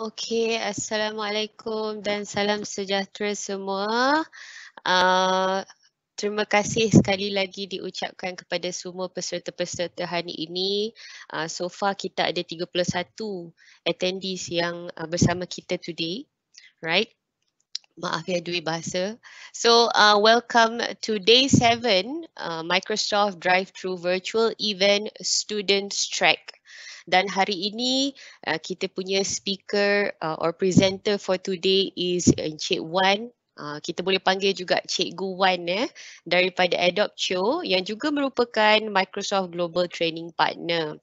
Okey, Assalamualaikum dan salam sejahtera semua. Uh, terima kasih sekali lagi diucapkan kepada semua peserta-peserta hari ini. Uh, so far kita ada 31 attendees yang uh, bersama kita today. Right? Maaf ya duit bahasa. So, uh, welcome to day 7 uh, Microsoft Drive-Thru Virtual Event Students Track dan hari ini uh, kita punya speaker uh, or presenter for today is Encik Wan Uh, kita boleh panggil juga Gu Wan eh, daripada Adopt Show yang juga merupakan Microsoft Global Training Partner.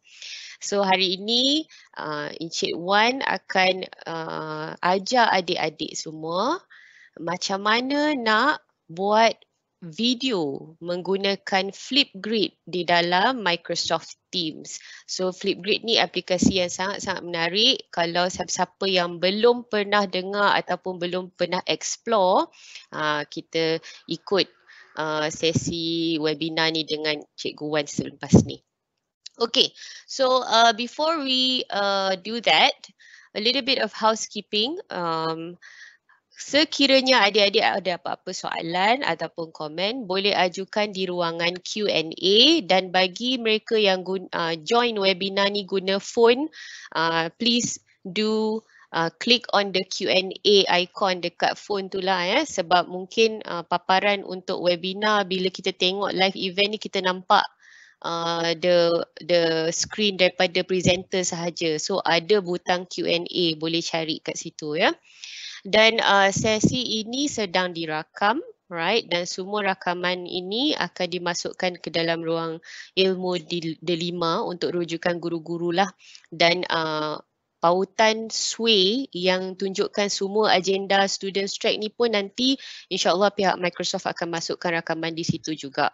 So hari ini uh, Encik Wan akan uh, ajar adik-adik semua macam mana nak buat video menggunakan Flipgrid di dalam Microsoft Teams. So Flipgrid ni aplikasi yang sangat-sangat menarik kalau siapa-siapa yang belum pernah dengar ataupun belum pernah explore ah, kita ikut ah, sesi webinar ni dengan Cikgu Wan selepas ni. Okay, so uh, before we uh, do that, a little bit of housekeeping. Um, Sekiranya adik-adik ada apa-apa soalan ataupun komen, boleh ajukan di ruangan Q&A dan bagi mereka yang guna, uh, join webinar ni guna phone, uh, please do Uh, click on the Q&A icon dekat phone tu lah eh, sebab mungkin uh, paparan untuk webinar bila kita tengok live event ni kita nampak uh, the the screen daripada presenter sahaja. So ada butang Q&A boleh cari kat situ ya. Yeah dan uh, sesi ini sedang dirakam right dan semua rakaman ini akan dimasukkan ke dalam ruang ilmu delima untuk rujukan guru guru lah. dan uh, Pautan sway yang tunjukkan semua agenda student strike ni pun nanti insyaAllah pihak Microsoft akan masukkan rakaman di situ juga.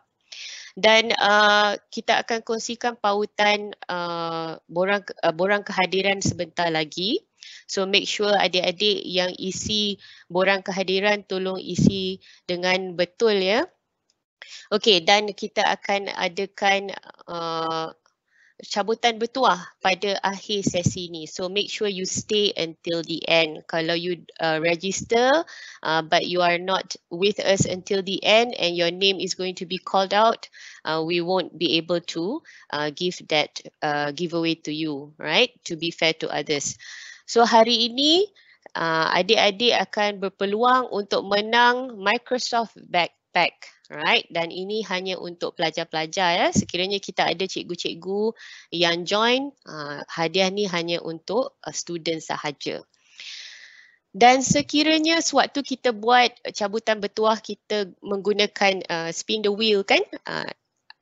Dan uh, kita akan kongsikan pautan uh, borang, uh, borang kehadiran sebentar lagi. So make sure adik-adik yang isi borang kehadiran tolong isi dengan betul ya. Okey dan kita akan adakan uh, cabutan bertuah pada akhir sesi ini. So make sure you stay until the end. Kalau you uh, register uh, but you are not with us until the end and your name is going to be called out, uh, we won't be able to uh, give that uh, giveaway to you, right? To be fair to others. So hari ini uh, adik-adik akan berpeluang untuk menang Microsoft Backpack. Right? Dan ini hanya untuk pelajar-pelajar. Ya. Sekiranya kita ada cikgu-cikgu yang join, uh, hadiah ni hanya untuk uh, student sahaja. Dan sekiranya sewaktu kita buat cabutan bertuah kita menggunakan uh, spin the wheel kan, uh,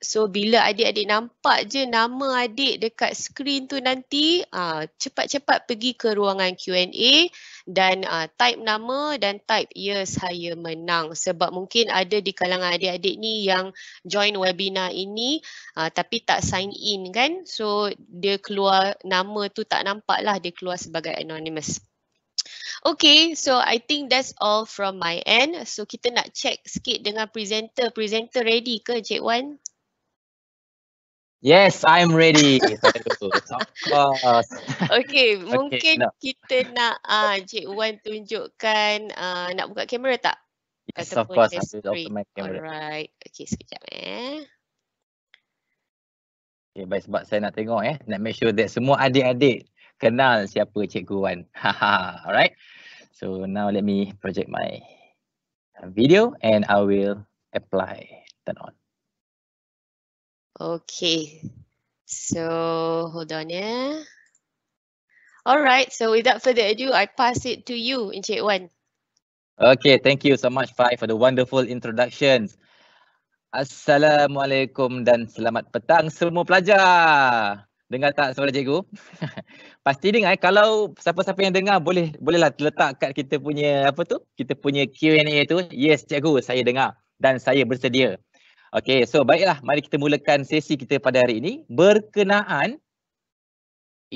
So bila adik-adik nampak je nama adik dekat skrin tu nanti, ah, cepat-cepat uh, pergi ke ruangan Q&A dan uh, type nama dan type ya saya menang. Sebab mungkin ada di kalangan adik-adik ni yang join webinar ini uh, tapi tak sign in kan. So dia keluar nama tu tak nampak lah dia keluar sebagai anonymous. Okay, so I think that's all from my end. So kita nak check sikit dengan presenter. Presenter ready ke Cik Wan? Yes, I'm ready. okay, mungkin okay, no. kita nak uh, Cik Wan tunjukkan uh, nak buka kamera tak? Yes, of course. to open my camera. Alright. Okay, sekejap eh. Okay, baik sebab saya nak tengok eh. Nak make sure that semua adik-adik kenal siapa Cik Wan. Ha, ha, ha. Alright. So now let me project my video and I will apply. Turn on. Okay. So, hold on, yeah. All right. So, without further ado, I pass it to you, Encik Wan. Okay. Thank you so much, Fai, for the wonderful introduction. Assalamualaikum dan selamat petang semua pelajar. Dengar tak suara cikgu? Pasti dengar eh. kalau siapa-siapa yang dengar boleh bolehlah letak kat kita punya apa tu? Kita punya Q&A tu. Yes cikgu, saya dengar dan saya bersedia. Okay, so baiklah mari kita mulakan sesi kita pada hari ini berkenaan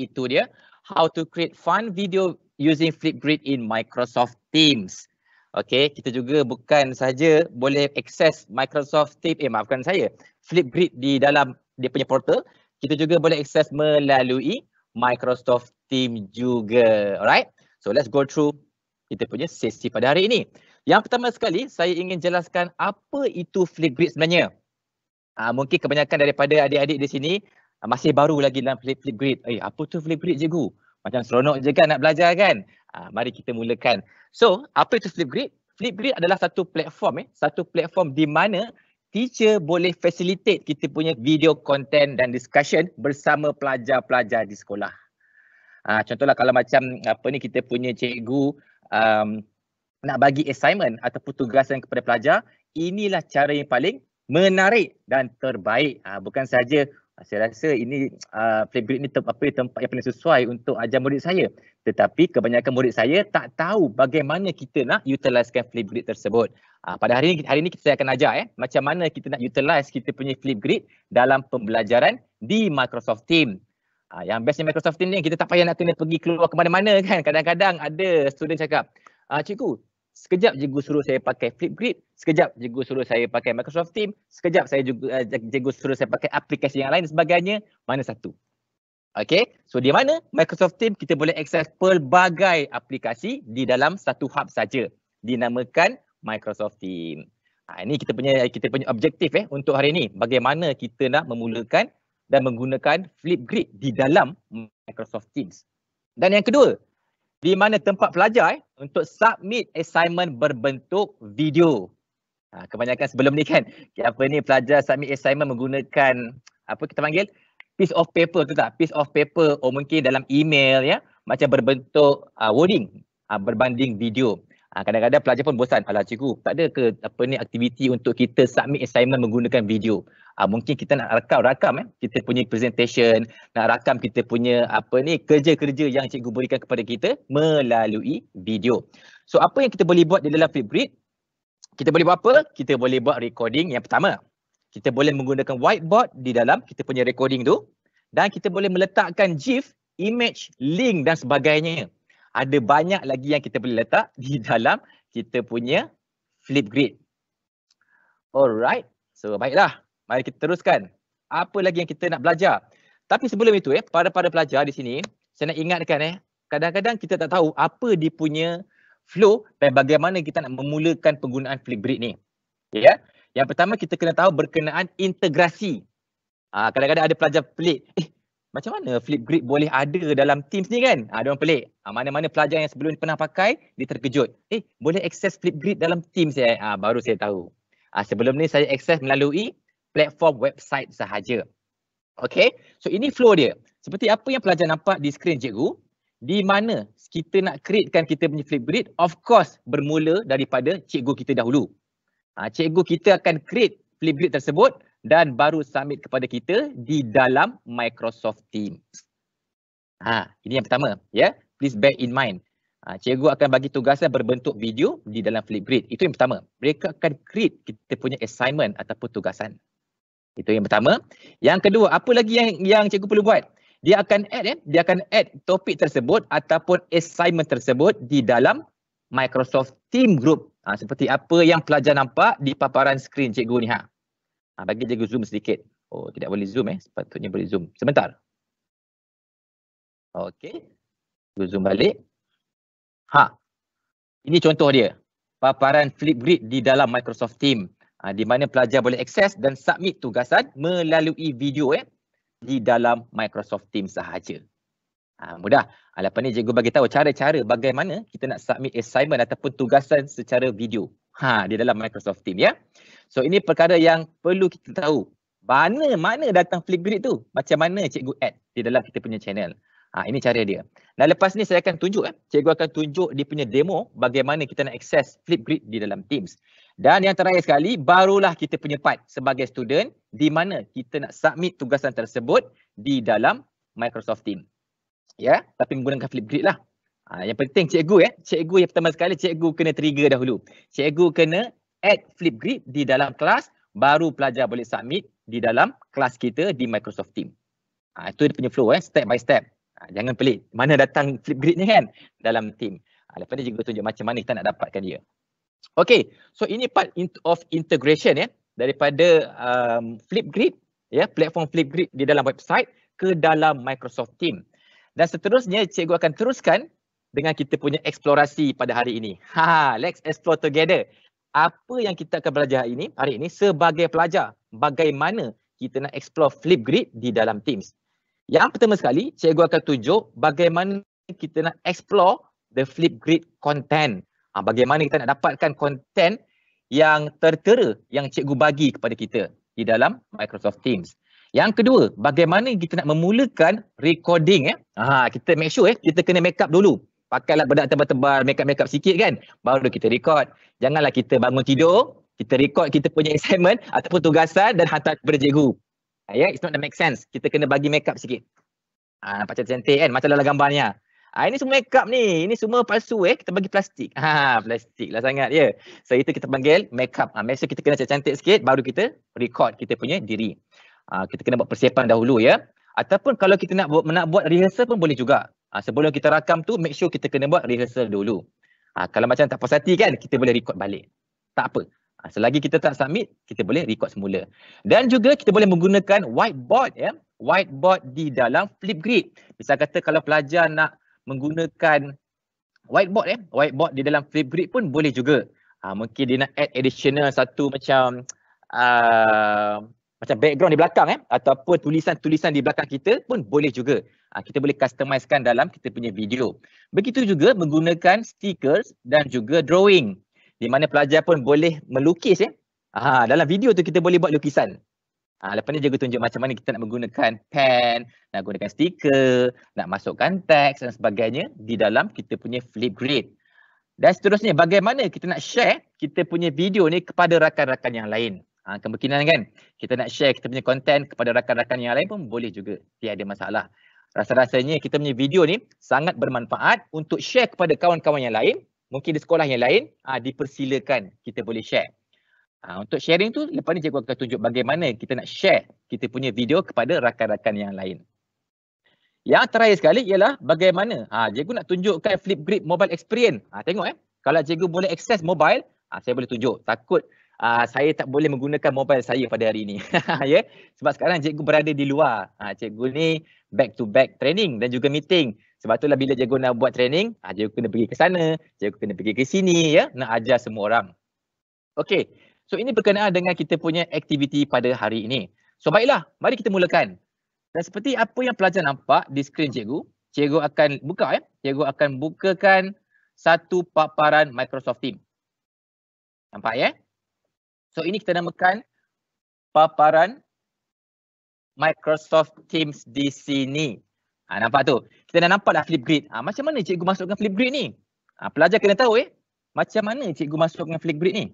itu dia how to create fun video using Flipgrid in Microsoft Teams. Okay, kita juga bukan saja boleh access Microsoft Teams, eh maafkan saya, Flipgrid di dalam dia punya portal, kita juga boleh access melalui Microsoft Teams juga. Alright? So let's go through kita punya sesi pada hari ini. Yang pertama sekali, saya ingin jelaskan apa itu Flipgrid sebenarnya. Uh, mungkin kebanyakan daripada adik-adik di sini uh, masih baru lagi dalam flip Flipgrid. Eh, apa tu Flipgrid cikgu? Macam seronok je kan nak belajar kan? Uh, mari kita mulakan. So, apa itu Flipgrid? Flipgrid adalah satu platform, eh, satu platform di mana teacher boleh facilitate kita punya video content dan discussion bersama pelajar-pelajar di sekolah. Uh, contohlah kalau macam apa ni kita punya cikgu um, nak bagi assignment ataupun tugasan kepada pelajar, inilah cara yang paling menarik dan terbaik. Ha, bukan saja ha, saya rasa ini uh, ah, playbook ini tempat, apa, tempat yang paling sesuai untuk ajar murid saya. Tetapi kebanyakan murid saya tak tahu bagaimana kita nak utilisekan flipgrid tersebut. Ha, pada hari ini, hari ini saya akan ajar eh, macam mana kita nak utilise kita punya flipgrid dalam pembelajaran di Microsoft Teams. Ha, yang bestnya Microsoft Teams ni kita tak payah nak kena pergi keluar ke mana-mana kan. Kadang-kadang ada student cakap, uh, cikgu sekejap cikgu suruh saya pakai Flipgrid, sekejap cikgu suruh saya pakai Microsoft Teams, sekejap saya juga uh, eh, cikgu suruh saya pakai aplikasi yang lain dan sebagainya, mana satu? Okey, so di mana Microsoft Teams kita boleh akses pelbagai aplikasi di dalam satu hub saja dinamakan Microsoft Teams. Ha, ini kita punya kita punya objektif eh untuk hari ini bagaimana kita nak memulakan dan menggunakan Flipgrid di dalam Microsoft Teams. Dan yang kedua, di mana tempat pelajar eh, untuk submit assignment berbentuk video. Ha, kebanyakan sebelum ni kan, apa ni pelajar submit assignment menggunakan apa kita panggil piece of paper tu tak? Piece of paper atau oh, mungkin dalam email ya, macam berbentuk uh, wording uh, berbanding video. Ha, kadang-kadang pelajar pun bosan. Alah cikgu, tak ada ke apa ni aktiviti untuk kita submit assignment menggunakan video? Ha, mungkin kita nak rakam, rakam eh. Kita punya presentation, nak rakam kita punya apa ni kerja-kerja yang cikgu berikan kepada kita melalui video. So apa yang kita boleh buat di dalam Flipgrid? Kita boleh buat apa? Kita boleh buat recording yang pertama. Kita boleh menggunakan whiteboard di dalam kita punya recording tu. Dan kita boleh meletakkan GIF, image, link dan sebagainya ada banyak lagi yang kita boleh letak di dalam kita punya flip grid. Alright. So baiklah. Mari kita teruskan. Apa lagi yang kita nak belajar? Tapi sebelum itu eh pada pada pelajar di sini saya nak ingatkan eh kadang-kadang kita tak tahu apa dia punya flow dan bagaimana kita nak memulakan penggunaan flip grid ni. Ya. Yeah? Yang pertama kita kena tahu berkenaan integrasi. Ah, kadang-kadang ada pelajar pelik. Eh macam mana flip Flipgrid boleh ada dalam Teams ni kan? Ha, ah, diorang pelik. Ha, mana-mana pelajar yang sebelum ni pernah pakai, dia terkejut. Eh, boleh akses flip Flipgrid dalam Teams ya? Ha, ah, baru saya tahu. Ha, sebelum ni saya akses melalui platform website sahaja. Okay, so ini flow dia. Seperti apa yang pelajar nampak di skrin cikgu, di mana kita nak createkan kita punya flip grid? of course bermula daripada cikgu kita dahulu. Ha, cikgu kita akan create flip grid tersebut dan baru submit kepada kita di dalam Microsoft Teams. Ha, ini yang pertama. ya. Yeah. Please bear in mind. Ha, cikgu akan bagi tugasan berbentuk video di dalam Flipgrid. Itu yang pertama. Mereka akan create kita punya assignment ataupun tugasan. Itu yang pertama. Yang kedua, apa lagi yang yang cikgu perlu buat? Dia akan add, eh? dia akan add topik tersebut ataupun assignment tersebut di dalam Microsoft Team Group. Ha, seperti apa yang pelajar nampak di paparan skrin cikgu ni. Ha. Ha, bagi dia zoom sedikit. Oh, tidak boleh zoom eh. Sepatutnya boleh zoom. Sebentar. Okey. Zoom balik. Ha. Ini contoh dia. Paparan Flipgrid di dalam Microsoft Team. Ha, di mana pelajar boleh akses dan submit tugasan melalui video eh di dalam Microsoft Team sahaja. Ha, mudah. Alapan ni cikgu bagi tahu cara-cara bagaimana kita nak submit assignment ataupun tugasan secara video. Ha, di dalam Microsoft Teams ya. So ini perkara yang perlu kita tahu. Mana mana datang Flipgrid tu? Macam mana cikgu add di dalam kita punya channel? Ha, ini cara dia. Dan lepas ni saya akan tunjuk eh. Cikgu akan tunjuk dia punya demo bagaimana kita nak access Flipgrid di dalam Teams. Dan yang terakhir sekali, barulah kita punya part sebagai student di mana kita nak submit tugasan tersebut di dalam Microsoft Teams Ya, tapi menggunakan Flipgrid lah. Ah, yang penting cikgu eh. Cikgu yang pertama sekali cikgu kena trigger dahulu. Cikgu kena add Flipgrid di dalam kelas baru pelajar boleh submit di dalam kelas kita di Microsoft Team. Ha, ah, itu dia punya flow eh. Step by step. Ha, jangan pelik. Mana datang Flipgrid ni kan dalam Team. Ha, lepas ni cikgu tunjuk macam mana kita nak dapatkan dia. Okay. So ini part of integration ya. Eh. Daripada um, Flipgrid ya. Yeah, platform Flipgrid di dalam website ke dalam Microsoft Team. Dan seterusnya cikgu akan teruskan dengan kita punya eksplorasi pada hari ini. Ha, let's explore together. Apa yang kita akan belajar hari ini, hari ini sebagai pelajar, bagaimana kita nak explore Flipgrid di dalam Teams. Yang pertama sekali, cikgu akan tunjuk bagaimana kita nak explore the Flipgrid content. Ha, bagaimana kita nak dapatkan content yang tertera yang cikgu bagi kepada kita di dalam Microsoft Teams. Yang kedua, bagaimana kita nak memulakan recording ya? Ha, kita make sure eh, kita kena make up dulu pakailah bedak tebal-tebal, makeup makeup sikit kan, baru kita record. Janganlah kita bangun tidur, kita record kita punya assignment ataupun tugasan dan hantar kepada cikgu. Ah, ya, yeah, it's not that make sense. Kita kena bagi makeup sikit. Ha, nampak cantik, -cantik kan? Macam dalam gambarnya. Ha, ini semua makeup ni. Ini semua palsu eh. Kita bagi plastik. Ha, plastik lah sangat ya. Yeah. So itu kita panggil makeup. Ha, make sure kita kena cantik-cantik sikit baru kita record kita punya diri. Ha, kita kena buat persiapan dahulu ya. Ataupun kalau kita nak buat, nak buat rehearsal pun boleh juga. Ha, sebelum kita rakam tu, make sure kita kena buat rehearsal dulu. Ha, kalau macam tak puas hati kan, kita boleh record balik. Tak apa. Ha, selagi kita tak submit, kita boleh record semula. Dan juga kita boleh menggunakan whiteboard ya. Whiteboard di dalam Flipgrid. Bisa kata kalau pelajar nak menggunakan whiteboard ya. Whiteboard di dalam Flipgrid pun boleh juga. Ha, mungkin dia nak add additional satu macam uh, macam background di belakang eh ataupun tulisan-tulisan di belakang kita pun boleh juga. Ha, kita boleh customisekan dalam kita punya video. Begitu juga menggunakan stickers dan juga drawing di mana pelajar pun boleh melukis ya. Ha, dalam video tu kita boleh buat lukisan. Ha, lepas ni juga tunjuk macam mana kita nak menggunakan pen, nak gunakan stiker, nak masukkan teks dan sebagainya di dalam kita punya flip grid. Dan seterusnya bagaimana kita nak share kita punya video ni kepada rakan-rakan yang lain. Ha, kemungkinan kan kita nak share kita punya konten kepada rakan-rakan yang lain pun boleh juga. Tiada masalah rasa-rasanya kita punya video ni sangat bermanfaat untuk share kepada kawan-kawan yang lain. Mungkin di sekolah yang lain, aa, ah, dipersilakan kita boleh share. Ha, untuk sharing tu, lepas ni cikgu akan tunjuk bagaimana kita nak share kita punya video kepada rakan-rakan yang lain. Yang terakhir sekali ialah bagaimana ha, cikgu nak tunjukkan Flipgrid Mobile Experience. Ha, tengok eh, kalau cikgu boleh akses mobile, ha, saya boleh tunjuk. Takut uh, saya tak boleh menggunakan mobile saya pada hari ini. yeah? Sebab sekarang cikgu berada di luar. Uh, cikgu ni back to back training dan juga meeting. Sebab itulah bila cikgu nak buat training, uh, cikgu kena pergi ke sana, cikgu kena pergi ke sini ya, yeah? nak ajar semua orang. Okay, So ini berkenaan dengan kita punya aktiviti pada hari ini. So baiklah, mari kita mulakan. Dan seperti apa yang pelajar nampak di skrin cikgu, cikgu akan buka ya. Eh? Cikgu akan bukakan satu paparan Microsoft Teams. Nampak ya? Eh? So ini kita namakan paparan Microsoft Teams di sini. Ha, nampak tu? Kita dah nampaklah Flipgrid. Ha, macam mana cikgu masukkan Flipgrid ni? Ha, pelajar kena tahu eh. Macam mana cikgu masukkan Flipgrid ni?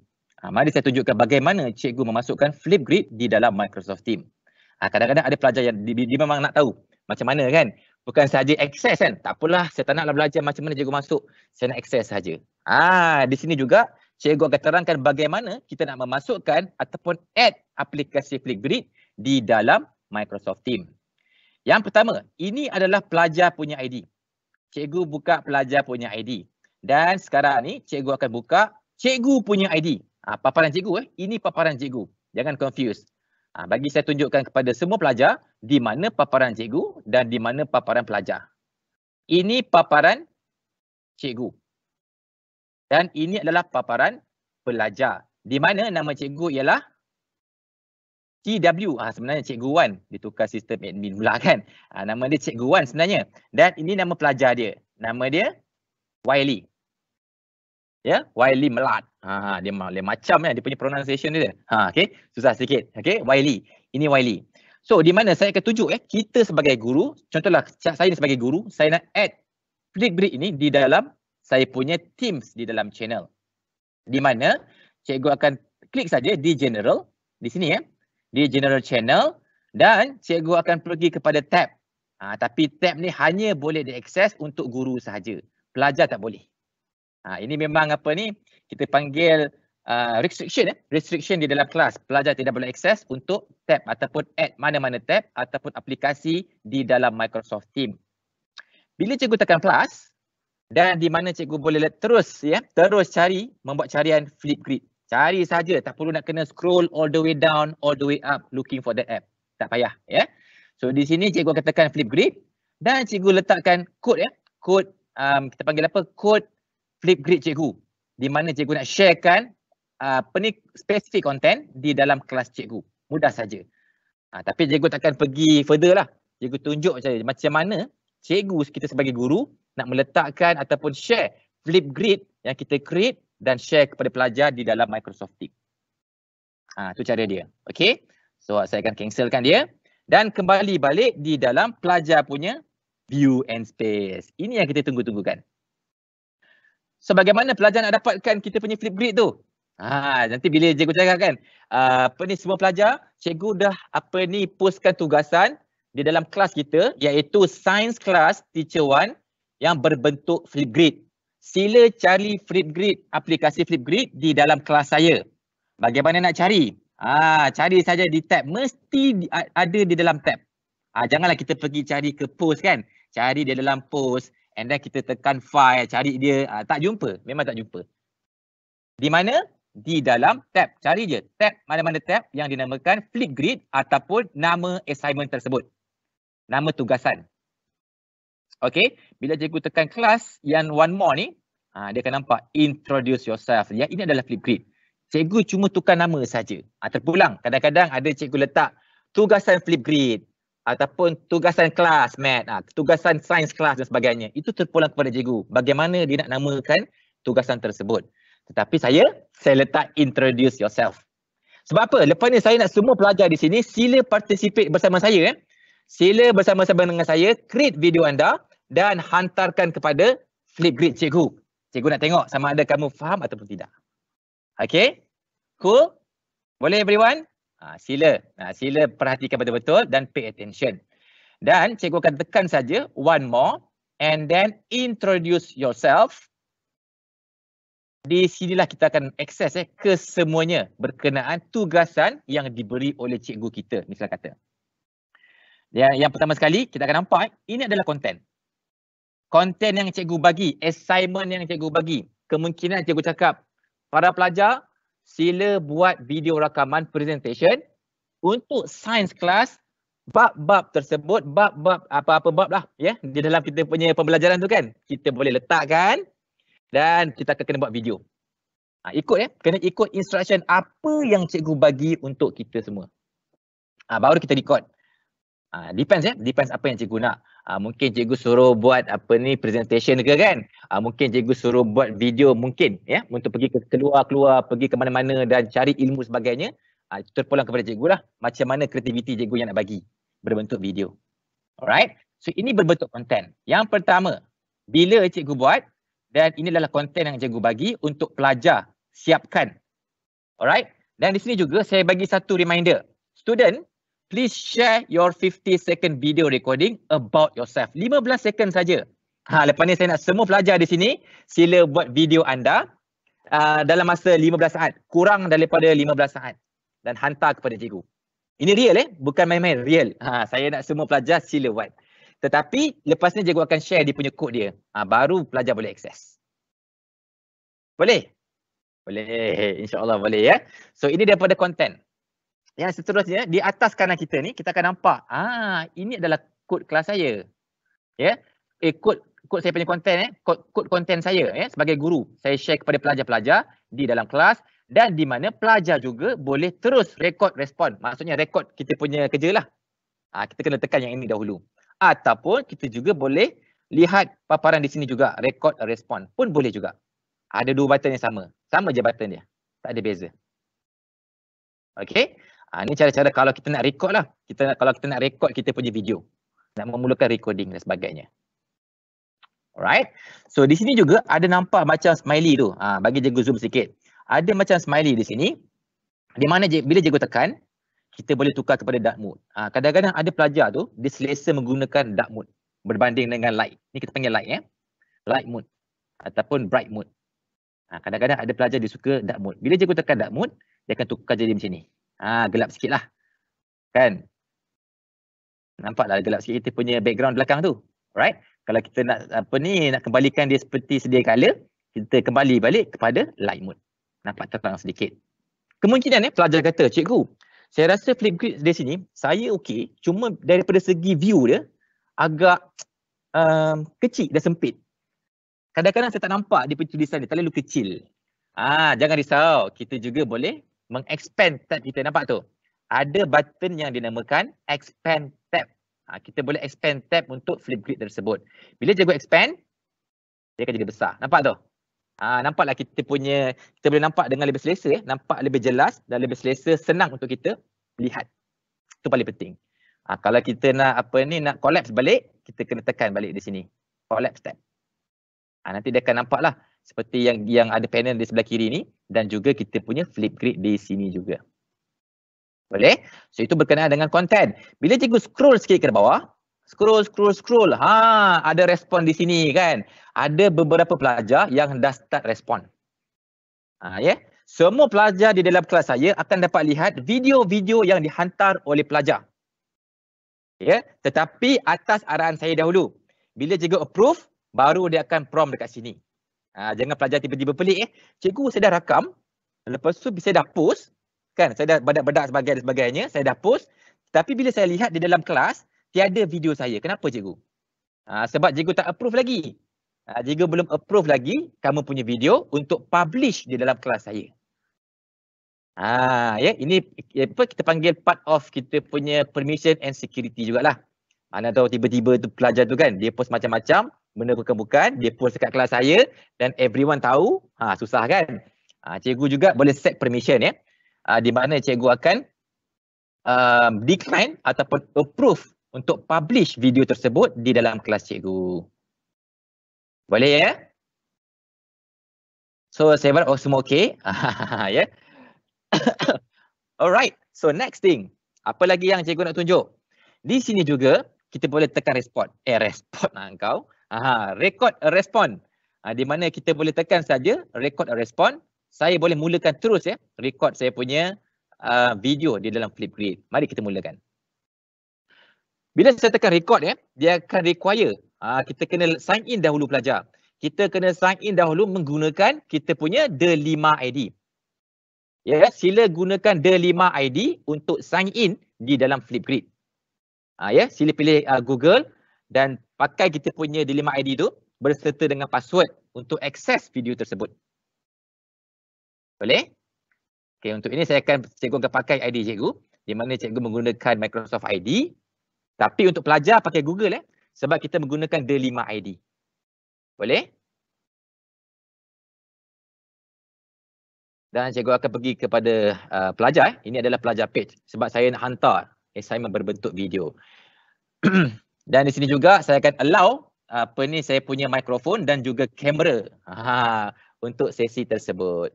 Ha, mari saya tunjukkan bagaimana cikgu memasukkan Flipgrid di dalam Microsoft Teams. Ha, kadang-kadang ha, ada pelajar yang di, di, dia memang nak tahu macam mana kan. Bukan sahaja akses kan. Tak apalah saya tak naklah belajar macam mana cikgu masuk. Saya nak akses sahaja. Ha, di sini juga cikgu akan terangkan bagaimana kita nak memasukkan ataupun add aplikasi Flipgrid di dalam Microsoft Teams. Yang pertama, ini adalah pelajar punya ID. Cikgu buka pelajar punya ID. Dan sekarang ni cikgu akan buka cikgu punya ID. Ha, ah, paparan cikgu eh. Ini paparan cikgu. Jangan confuse. Ha, bagi saya tunjukkan kepada semua pelajar di mana paparan cikgu dan di mana paparan pelajar. Ini paparan cikgu. Dan ini adalah paparan pelajar. Di mana nama cikgu ialah TW. Ha, ah, sebenarnya cikgu Wan. Dia tukar sistem admin pula kan. Ha, nama dia cikgu Wan sebenarnya. Dan ini nama pelajar dia. Nama dia Wiley. Ya, Wiley Melat. Ha, dia, dia macam ya, dia punya pronunciation dia. Ha, okay. Susah sikit. Okay. Wiley. Ini Wiley. So di mana saya akan tujuk ya, eh, kita sebagai guru. Contohlah saya sebagai guru, saya nak add flip grid ini di dalam saya punya teams di dalam channel. Di mana cikgu akan klik saja di general di sini ya. Di general channel dan cikgu akan pergi kepada tab. Ha, tapi tab ni hanya boleh diakses untuk guru sahaja. Pelajar tak boleh. Ha, ini memang apa ni kita panggil uh, restriction eh? restriction di dalam kelas. Pelajar tidak boleh akses untuk tab ataupun add mana-mana tab ataupun aplikasi di dalam Microsoft Teams. Bila cikgu tekan plus, dan di mana cikgu boleh terus ya terus cari membuat carian Flipgrid. Cari saja tak perlu nak kena scroll all the way down all the way up looking for the app. Tak payah ya. So di sini cikgu akan tekan Flipgrid dan cikgu letakkan kod ya. Kod um, kita panggil apa? Kod Flipgrid cikgu. Di mana cikgu nak sharekan apa uh, ni specific content di dalam kelas cikgu. Mudah saja. Uh, tapi cikgu takkan pergi further lah. Cikgu tunjuk macam mana cikgu kita sebagai guru nak meletakkan ataupun share Flipgrid yang kita create dan share kepada pelajar di dalam Microsoft Teams. Ha, ah, tu cara dia. Okay. So saya akan cancelkan dia dan kembali balik di dalam pelajar punya view and space. Ini yang kita tunggu-tunggukan. So bagaimana pelajar nak dapatkan kita punya Flipgrid tu? Ha, nanti bila cikgu cakap kan, ah, apa ni semua pelajar, cikgu dah apa ni postkan tugasan di dalam kelas kita iaitu science class teacher one yang berbentuk Flipgrid. Sila cari Flipgrid, aplikasi Flipgrid di dalam kelas saya. Bagaimana nak cari? Ah, cari saja di tab. Mesti ada di dalam tab. Ah, janganlah kita pergi cari ke post kan. Cari dia dalam post and then kita tekan file, cari dia. Ah, tak jumpa. Memang tak jumpa. Di mana? Di dalam tab. Cari je. Tab, mana-mana tab yang dinamakan Flipgrid ataupun nama assignment tersebut nama tugasan. Okey, bila cikgu tekan kelas yang one more ni, ha, dia akan nampak introduce yourself. Ya, ini adalah flip grid. Cikgu cuma tukar nama saja. Ha, terpulang. Kadang-kadang ada cikgu letak tugasan flip Flipgrid ataupun tugasan kelas math, ha, tugasan science kelas dan sebagainya. Itu terpulang kepada cikgu. Bagaimana dia nak namakan tugasan tersebut. Tetapi saya, saya letak introduce yourself. Sebab apa? Lepas ni saya nak semua pelajar di sini, sila participate bersama saya. Eh sila bersama-sama dengan saya create video anda dan hantarkan kepada Flipgrid cikgu. Cikgu nak tengok sama ada kamu faham ataupun tidak. Okay? Cool? Boleh everyone? Ha, sila. Ha, sila perhatikan betul-betul dan pay attention. Dan cikgu akan tekan saja one more and then introduce yourself. Di sinilah kita akan akses eh, ke semuanya berkenaan tugasan yang diberi oleh cikgu kita. Misal kata. Ya, yang pertama sekali kita akan nampak ini adalah konten. Konten yang cikgu bagi, assignment yang cikgu bagi. Kemungkinan cikgu cakap, para pelajar sila buat video rakaman presentation untuk science class bab-bab tersebut, bab-bab apa-apa bab lah ya. Di dalam kita punya pembelajaran tu kan, kita boleh letakkan dan kita akan kena buat video. Ha, ikut ya, kena ikut instruction apa yang cikgu bagi untuk kita semua. Ha, baru kita record. Uh, depends ya, eh? depends apa yang cikgu nak. Uh, mungkin cikgu suruh buat apa ni presentation ke kan? Uh, mungkin cikgu suruh buat video mungkin ya yeah? untuk pergi ke keluar-keluar, pergi ke mana-mana dan cari ilmu sebagainya. Uh, terpulang kepada cikgu lah macam mana kreativiti cikgu yang nak bagi berbentuk video. Alright, so ini berbentuk konten. Yang pertama, bila cikgu buat dan ini adalah konten yang cikgu bagi untuk pelajar siapkan. Alright, dan di sini juga saya bagi satu reminder. Student, please share your 50 second video recording about yourself. 15 second saja. Ha, lepas ni saya nak semua pelajar di sini, sila buat video anda uh, dalam masa 15 saat. Kurang daripada 15 saat. Dan hantar kepada cikgu. Ini real eh? Bukan main-main, real. Ha, saya nak semua pelajar sila buat. Tetapi lepas ni cikgu akan share dia punya kod dia. Ha, baru pelajar boleh akses. Boleh? Boleh. InsyaAllah boleh ya. So ini daripada content. Yang seterusnya di atas kanan kita ni kita akan nampak ah ini adalah kod kelas saya. Ya. Eh kod kod saya punya konten eh kod kod konten saya ya sebagai guru. Saya share kepada pelajar-pelajar di dalam kelas dan di mana pelajar juga boleh terus rekod respon. Maksudnya rekod kita punya kerja lah. Ah kita kena tekan yang ini dahulu. Ataupun kita juga boleh lihat paparan di sini juga rekod respon pun boleh juga. Ada dua button yang sama. Sama je button dia. Tak ada beza. Okay. Ha, ini cara-cara kalau kita nak record lah. Kita kalau kita nak record, kita punya video. Nak memulakan recording dan sebagainya. Alright. So di sini juga ada nampak macam smiley tu. Ha, bagi jago zoom sikit. Ada macam smiley di sini. Di mana je, bila jago tekan, kita boleh tukar kepada dark mode. Ha, kadang-kadang ada pelajar tu, dia selesa menggunakan dark mode. Berbanding dengan light. Ini kita panggil light ya. Light mode. Ataupun bright mode. Ha, kadang-kadang ada pelajar dia suka dark mode. Bila jago tekan dark mode, dia akan tukar jadi macam ni. Ah ha, gelap sikit lah. Kan? Nampak lah gelap sikit kita punya background belakang tu. Right? Kalau kita nak apa ni, nak kembalikan dia seperti sedia kala, kita kembali balik kepada light mode. Nampak terang sedikit. Kemungkinan eh, pelajar kata, cikgu, saya rasa flip flipgrid dari sini, saya okey, cuma daripada segi view dia, agak um, kecil dan sempit. Kadang-kadang saya tak nampak di penulisan dia, terlalu kecil. Ah, jangan risau, kita juga boleh mengexpand tab kita nampak tu ada button yang dinamakan expand tab ha, kita boleh expand tab untuk flipgrid tersebut bila cikgu expand dia akan jadi besar nampak tu ha, nampaklah kita punya kita boleh nampak dengan lebih selesa eh? nampak lebih jelas dan lebih selesa senang untuk kita lihat itu paling penting ha, kalau kita nak apa ni nak collapse balik kita kena tekan balik di sini collapse tab ha, nanti dia akan nampaklah lah seperti yang yang ada panel di sebelah kiri ni dan juga kita punya flip grid di sini juga. Boleh? So itu berkenaan dengan content. Bila cikgu scroll sikit ke bawah, scroll scroll scroll. Ha, ada respon di sini kan? Ada beberapa pelajar yang dah start respon. Ha, ya. Yeah? Semua pelajar di dalam kelas saya akan dapat lihat video-video yang dihantar oleh pelajar. Ya, yeah? tetapi atas arahan saya dahulu. Bila cikgu approve, baru dia akan prompt dekat sini. Ha, jangan pelajar tiba-tiba pelik eh. Cikgu saya dah rakam. Lepas tu saya dah post. Kan saya dah bedak-bedak sebagainya, sebagainya. Saya dah post. Tapi bila saya lihat di dalam kelas. Tiada video saya. Kenapa cikgu? Ha, sebab cikgu tak approve lagi. Ha, cikgu belum approve lagi. Kamu punya video untuk publish di dalam kelas saya. Ha, ya Ini ya, apa kita panggil part of kita punya permission and security jugalah. Anda tahu tiba-tiba tu pelajar tu kan. Dia post macam-macam benda bukan-bukan dia post dekat kelas saya dan everyone tahu ha susah kan ha, cikgu juga boleh set permission ya ha, di mana cikgu akan um, decline ataupun approve untuk publish video tersebut di dalam kelas cikgu boleh ya so saya harap oh, semua okey ya alright so next thing apa lagi yang cikgu nak tunjuk di sini juga kita boleh tekan respond eh respond lah engkau Aha, record a uh, respond. Ha, di mana kita boleh tekan saja record a uh, respond. Saya boleh mulakan terus ya record saya punya uh, video di dalam Flipgrid. Mari kita mulakan. Bila saya tekan record ya, dia akan require ha, kita kena sign in dahulu pelajar. Kita kena sign in dahulu menggunakan kita punya the Lima ID. Ya, sila gunakan the Lima ID untuk sign in di dalam Flipgrid. Ha, ah, ya, sila pilih uh, Google dan pakai kita punya dilema ID tu berserta dengan password untuk akses video tersebut. Boleh? Okey, untuk ini saya akan cikgu akan pakai ID cikgu di mana cikgu menggunakan Microsoft ID tapi untuk pelajar pakai Google eh sebab kita menggunakan dilema ID. Boleh? Dan cikgu akan pergi kepada uh, pelajar eh. Ini adalah pelajar page sebab saya nak hantar assignment berbentuk video. Dan di sini juga saya akan allow apa ni saya punya mikrofon dan juga kamera ha, untuk sesi tersebut.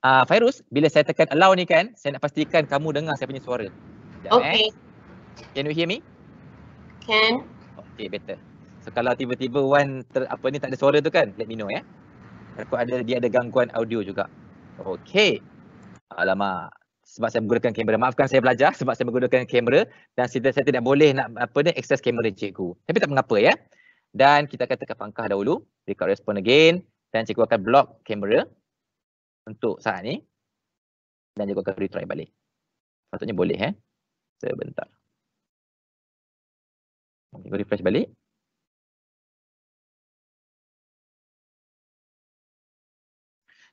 Uh, Fairuz, bila saya tekan allow ni kan, saya nak pastikan kamu dengar saya punya suara. Sekejap, okay. Eh. Can you hear me? Can. Okay, better. So kalau tiba-tiba Wan ter, apa ni tak ada suara tu kan, let me know ya. Eh. Takut ada, dia ada gangguan audio juga. Okay. Alamak sebab saya menggunakan kamera. Maafkan saya belajar sebab saya menggunakan kamera dan saya, saya tidak boleh nak apa ni access kamera cikgu. Tapi tak mengapa ya. Dan kita akan tekan pangkah dahulu. Record respond again. Dan cikgu akan block kamera untuk saat ni. Dan cikgu akan retry balik. Patutnya boleh eh. Sebentar. Cikgu refresh balik.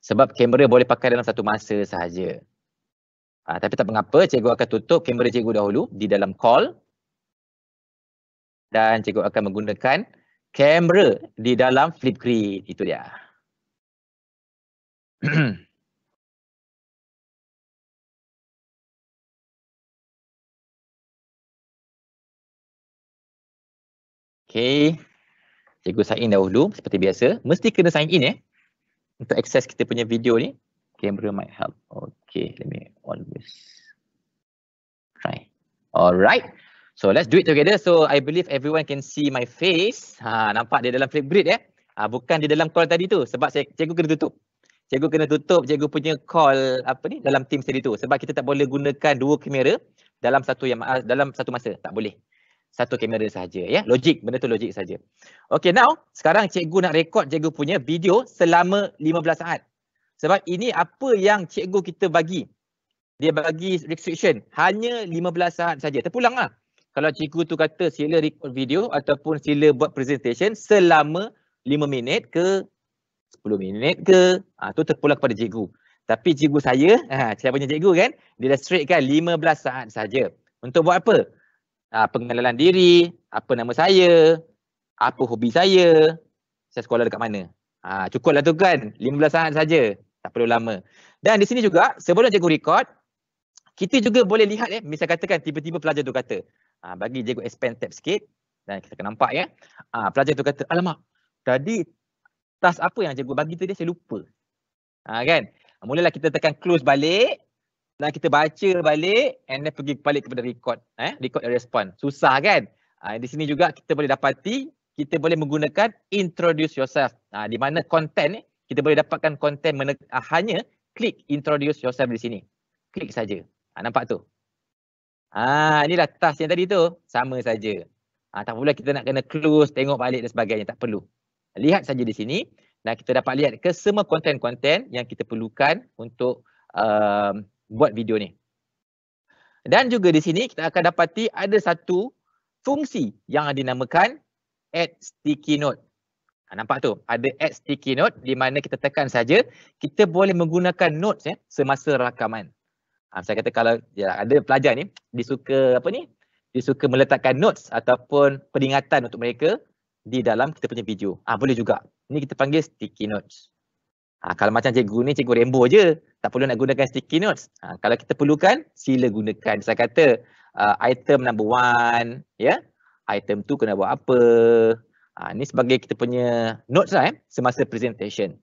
Sebab kamera boleh pakai dalam satu masa sahaja. Ha, tapi tak mengapa, cikgu akan tutup kamera cikgu dahulu di dalam call. Dan cikgu akan menggunakan kamera di dalam Flipgrid. Itu dia. Okay, Cikgu sign dahulu seperti biasa. Mesti kena sign in Eh? Untuk akses kita punya video ni camera might help. Okay, let me always try. All right. So let's do it together. So I believe everyone can see my face. Ha, nampak dia dalam Flipgrid eh. Ha, bukan di dalam call tadi tu sebab saya cikgu kena tutup. Cikgu kena tutup cikgu punya call apa ni dalam team tadi tu sebab kita tak boleh gunakan dua kamera dalam satu yang ah, dalam satu masa tak boleh. Satu kamera saja ya. Logik benda tu logik saja. Okay now sekarang cikgu nak rekod cikgu punya video selama 15 saat. Sebab ini apa yang cikgu kita bagi. Dia bagi restriction. Hanya 15 saat saja. Terpulang lah. Kalau cikgu tu kata sila record video ataupun sila buat presentation selama 5 minit ke 10 minit ke. Ha, tu terpulang kepada cikgu. Tapi cikgu saya, ha, saya punya cikgu kan, dia restrictkan straight kan 15 saat saja. Untuk buat apa? Ha, pengenalan diri, apa nama saya, apa hobi saya, saya sekolah dekat mana. Ha, cukup tu kan, 15 saat saja tak perlu lama. Dan di sini juga sebelum cikgu record, kita juga boleh lihat eh, misal katakan tiba-tiba pelajar tu kata, ah, bagi cikgu expand tab sikit dan kita akan nampak ya. Ah, pelajar tu kata, alamak tadi task apa yang cikgu bagi dia saya lupa. Ah, kan? Ah, mulalah kita tekan close balik dan kita baca balik and then pergi balik kepada record. Eh? Record and respond. Susah kan? Ah, di sini juga kita boleh dapati kita boleh menggunakan introduce yourself. Ah, di mana content ni eh, kita boleh dapatkan konten uh, ah, hanya klik introduce yourself di sini. Klik saja. Ha, nampak tu? Ah, inilah task yang tadi tu. Sama saja. Ha, tak perlu kita nak kena close, tengok balik dan sebagainya. Tak perlu. Lihat saja di sini dan kita dapat lihat ke semua konten-konten yang kita perlukan untuk uh, buat video ni. Dan juga di sini kita akan dapati ada satu fungsi yang dinamakan add sticky note. Ha, nampak tu? Ada add sticky note di mana kita tekan saja kita boleh menggunakan notes ya, semasa rakaman. Ha, saya kata kalau ya, ada pelajar ni, dia suka apa ni? Dia suka meletakkan notes ataupun peringatan untuk mereka di dalam kita punya video. Ha, boleh juga. Ini kita panggil sticky notes. Ha, kalau macam cikgu ni, cikgu rainbow je. Tak perlu nak gunakan sticky notes. Ha, kalau kita perlukan, sila gunakan. Saya kata uh, item number one, ya. Yeah? Item tu kena buat apa. Ha, ah, ini sebagai kita punya notes lah eh, semasa presentation.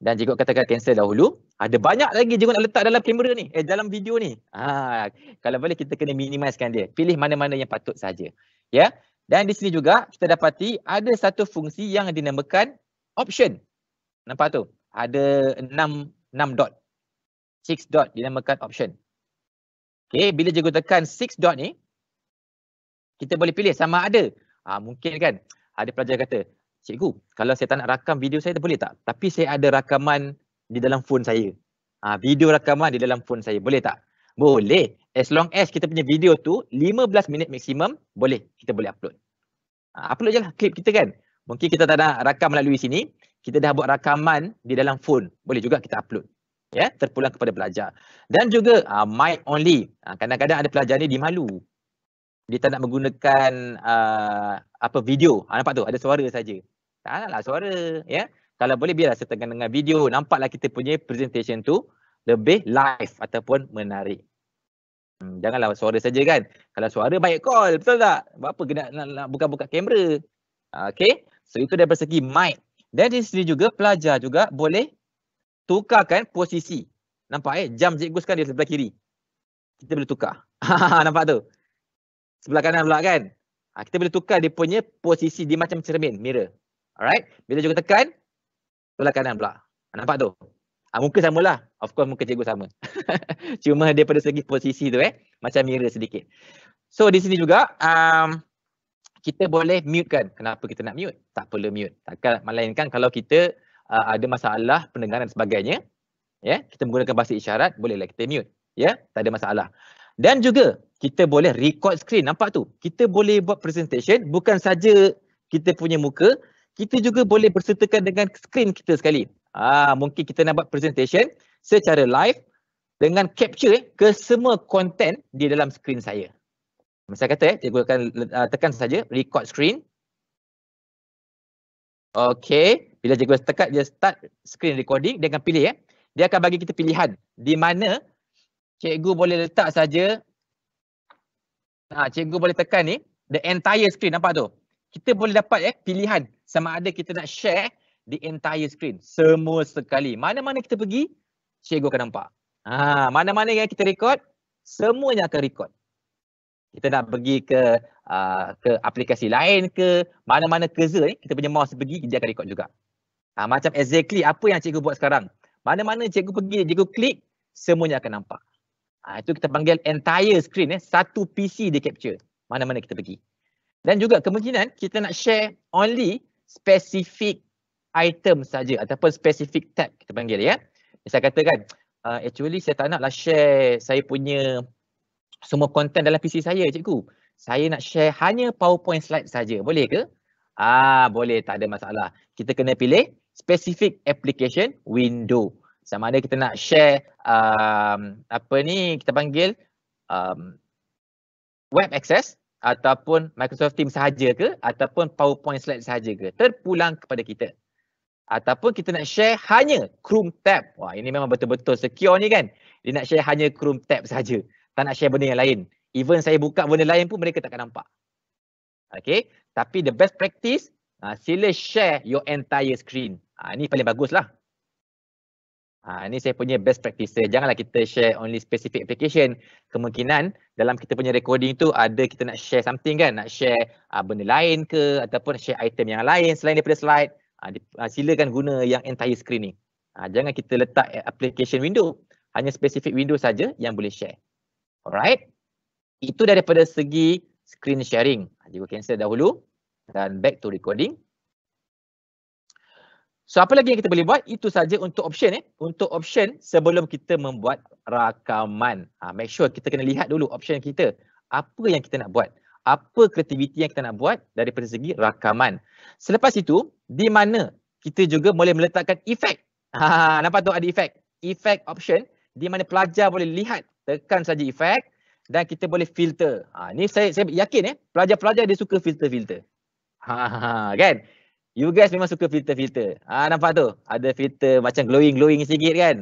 Dan jika katakan cancel dahulu, ada banyak lagi jika nak letak dalam kamera ni, eh dalam video ni. Ha, kalau boleh kita kena minimiskan dia, pilih mana-mana yang patut saja. Ya, dan di sini juga kita dapati ada satu fungsi yang dinamakan option. Nampak tu? Ada 6, 6 dot. six dot dinamakan option. Okay, bila jika tekan six dot ni, kita boleh pilih sama ada Ha, mungkin kan ada pelajar kata, cikgu kalau saya tak nak rakam video saya boleh tak? Tapi saya ada rakaman di dalam phone saya. Ha, video rakaman di dalam phone saya boleh tak? Boleh. As long as kita punya video tu 15 minit maksimum boleh. Kita boleh upload. Ha, upload je lah klip kita kan. Mungkin kita tak nak rakam melalui sini. Kita dah buat rakaman di dalam phone. Boleh juga kita upload. Ya, terpulang kepada pelajar. Dan juga uh, mic only. Kadang-kadang ada pelajar ni dimalu dia tak nak menggunakan uh, apa video. Ha, nampak tu ada suara saja. Tak nak lah suara ya. Kalau boleh biarlah setengah dengan video. Nampaklah kita punya presentation tu lebih live ataupun menarik. Hmm, janganlah suara saja kan. Kalau suara baik call betul tak? Apa kena nak, buka-buka kamera. Okay. So itu dari segi mic. Dan di sini juga pelajar juga boleh tukarkan posisi. Nampak eh? Jam cikgu sekarang di sebelah kiri. Kita boleh tukar. nampak tu? sebelah kanan pula kan. Ha, kita boleh tukar dia punya posisi dia macam cermin, mirror. Alright. Bila juga tekan, sebelah kanan pula. Ha, nampak tu? Ha, muka samalah. Of course muka cikgu sama. Cuma daripada segi posisi tu eh. Macam mirror sedikit. So di sini juga, um, kita boleh mute kan. Kenapa kita nak mute? Tak perlu mute. Takkan melainkan kalau kita uh, ada masalah pendengaran sebagainya. Ya, yeah, kita menggunakan bahasa isyarat, bolehlah kita mute. Ya, yeah, tak ada masalah. Dan juga kita boleh record screen. Nampak tu? Kita boleh buat presentation bukan saja kita punya muka. Kita juga boleh bersertakan dengan screen kita sekali. Ah, mungkin kita nak buat presentation secara live dengan capture eh, ke semua content di dalam screen saya. Saya kata eh, cikgu akan uh, tekan saja record screen. Okay, bila cikgu tekan dia start screen recording, dia akan pilih eh. Dia akan bagi kita pilihan di mana cikgu boleh letak saja. Ha, cikgu boleh tekan ni, the entire screen, nampak tu? Kita boleh dapat eh pilihan sama ada kita nak share the entire screen. Semua sekali. Mana-mana kita pergi, cikgu akan nampak. Ha, mana-mana yang kita record, semuanya akan record. Kita nak pergi ke uh, ke aplikasi lain ke, mana-mana cursor ni, kita punya mouse pergi, dia akan record juga. Ha, macam exactly apa yang cikgu buat sekarang. Mana-mana cikgu pergi, cikgu klik, semuanya akan nampak. Ha, itu kita panggil entire screen, eh, satu PC dia capture mana-mana kita pergi. Dan juga kemungkinan kita nak share only specific item saja ataupun specific tab kita panggil ya. Saya katakan uh, actually saya tak naklah share saya punya semua content dalam PC saya cikgu. Saya nak share hanya PowerPoint slide saja. Boleh ke? Ah boleh tak ada masalah. Kita kena pilih specific application window sama ada kita nak share um, apa ni kita panggil um, web access ataupun Microsoft Teams sahaja ke ataupun PowerPoint slide sahaja ke terpulang kepada kita ataupun kita nak share hanya Chrome tab wah ini memang betul-betul secure ni kan dia nak share hanya Chrome tab sahaja tak nak share benda yang lain even saya buka benda lain pun mereka takkan nampak okay tapi the best practice ah, sila share your entire screen uh, ah, ini paling bagus lah Ha, ini saya punya best practice. Janganlah kita share only specific application. Kemungkinan dalam kita punya recording tu ada kita nak share something kan. Nak share ha, benda lain ke ataupun share item yang lain selain daripada slide. Ha, di, ha, silakan guna yang entire screen ni. Ha, jangan kita letak application window. Hanya specific window saja yang boleh share. Alright. Itu daripada segi screen sharing. Juga cancel dahulu. Dan back to recording. So apa lagi yang kita boleh buat? Itu saja untuk option eh. Untuk option sebelum kita membuat rakaman. Ha, make sure kita kena lihat dulu option kita. Apa yang kita nak buat? Apa kreativiti yang kita nak buat dari segi rakaman? Selepas itu, di mana kita juga boleh meletakkan efek. Ha, nampak tu ada efek. Efek option di mana pelajar boleh lihat. Tekan saja efek dan kita boleh filter. Ha, ni saya, saya yakin eh. Pelajar-pelajar dia suka filter-filter. Ha, ha, ha kan? You guys memang suka filter-filter. Ah nampak tu? Ada filter macam glowing-glowing sikit kan?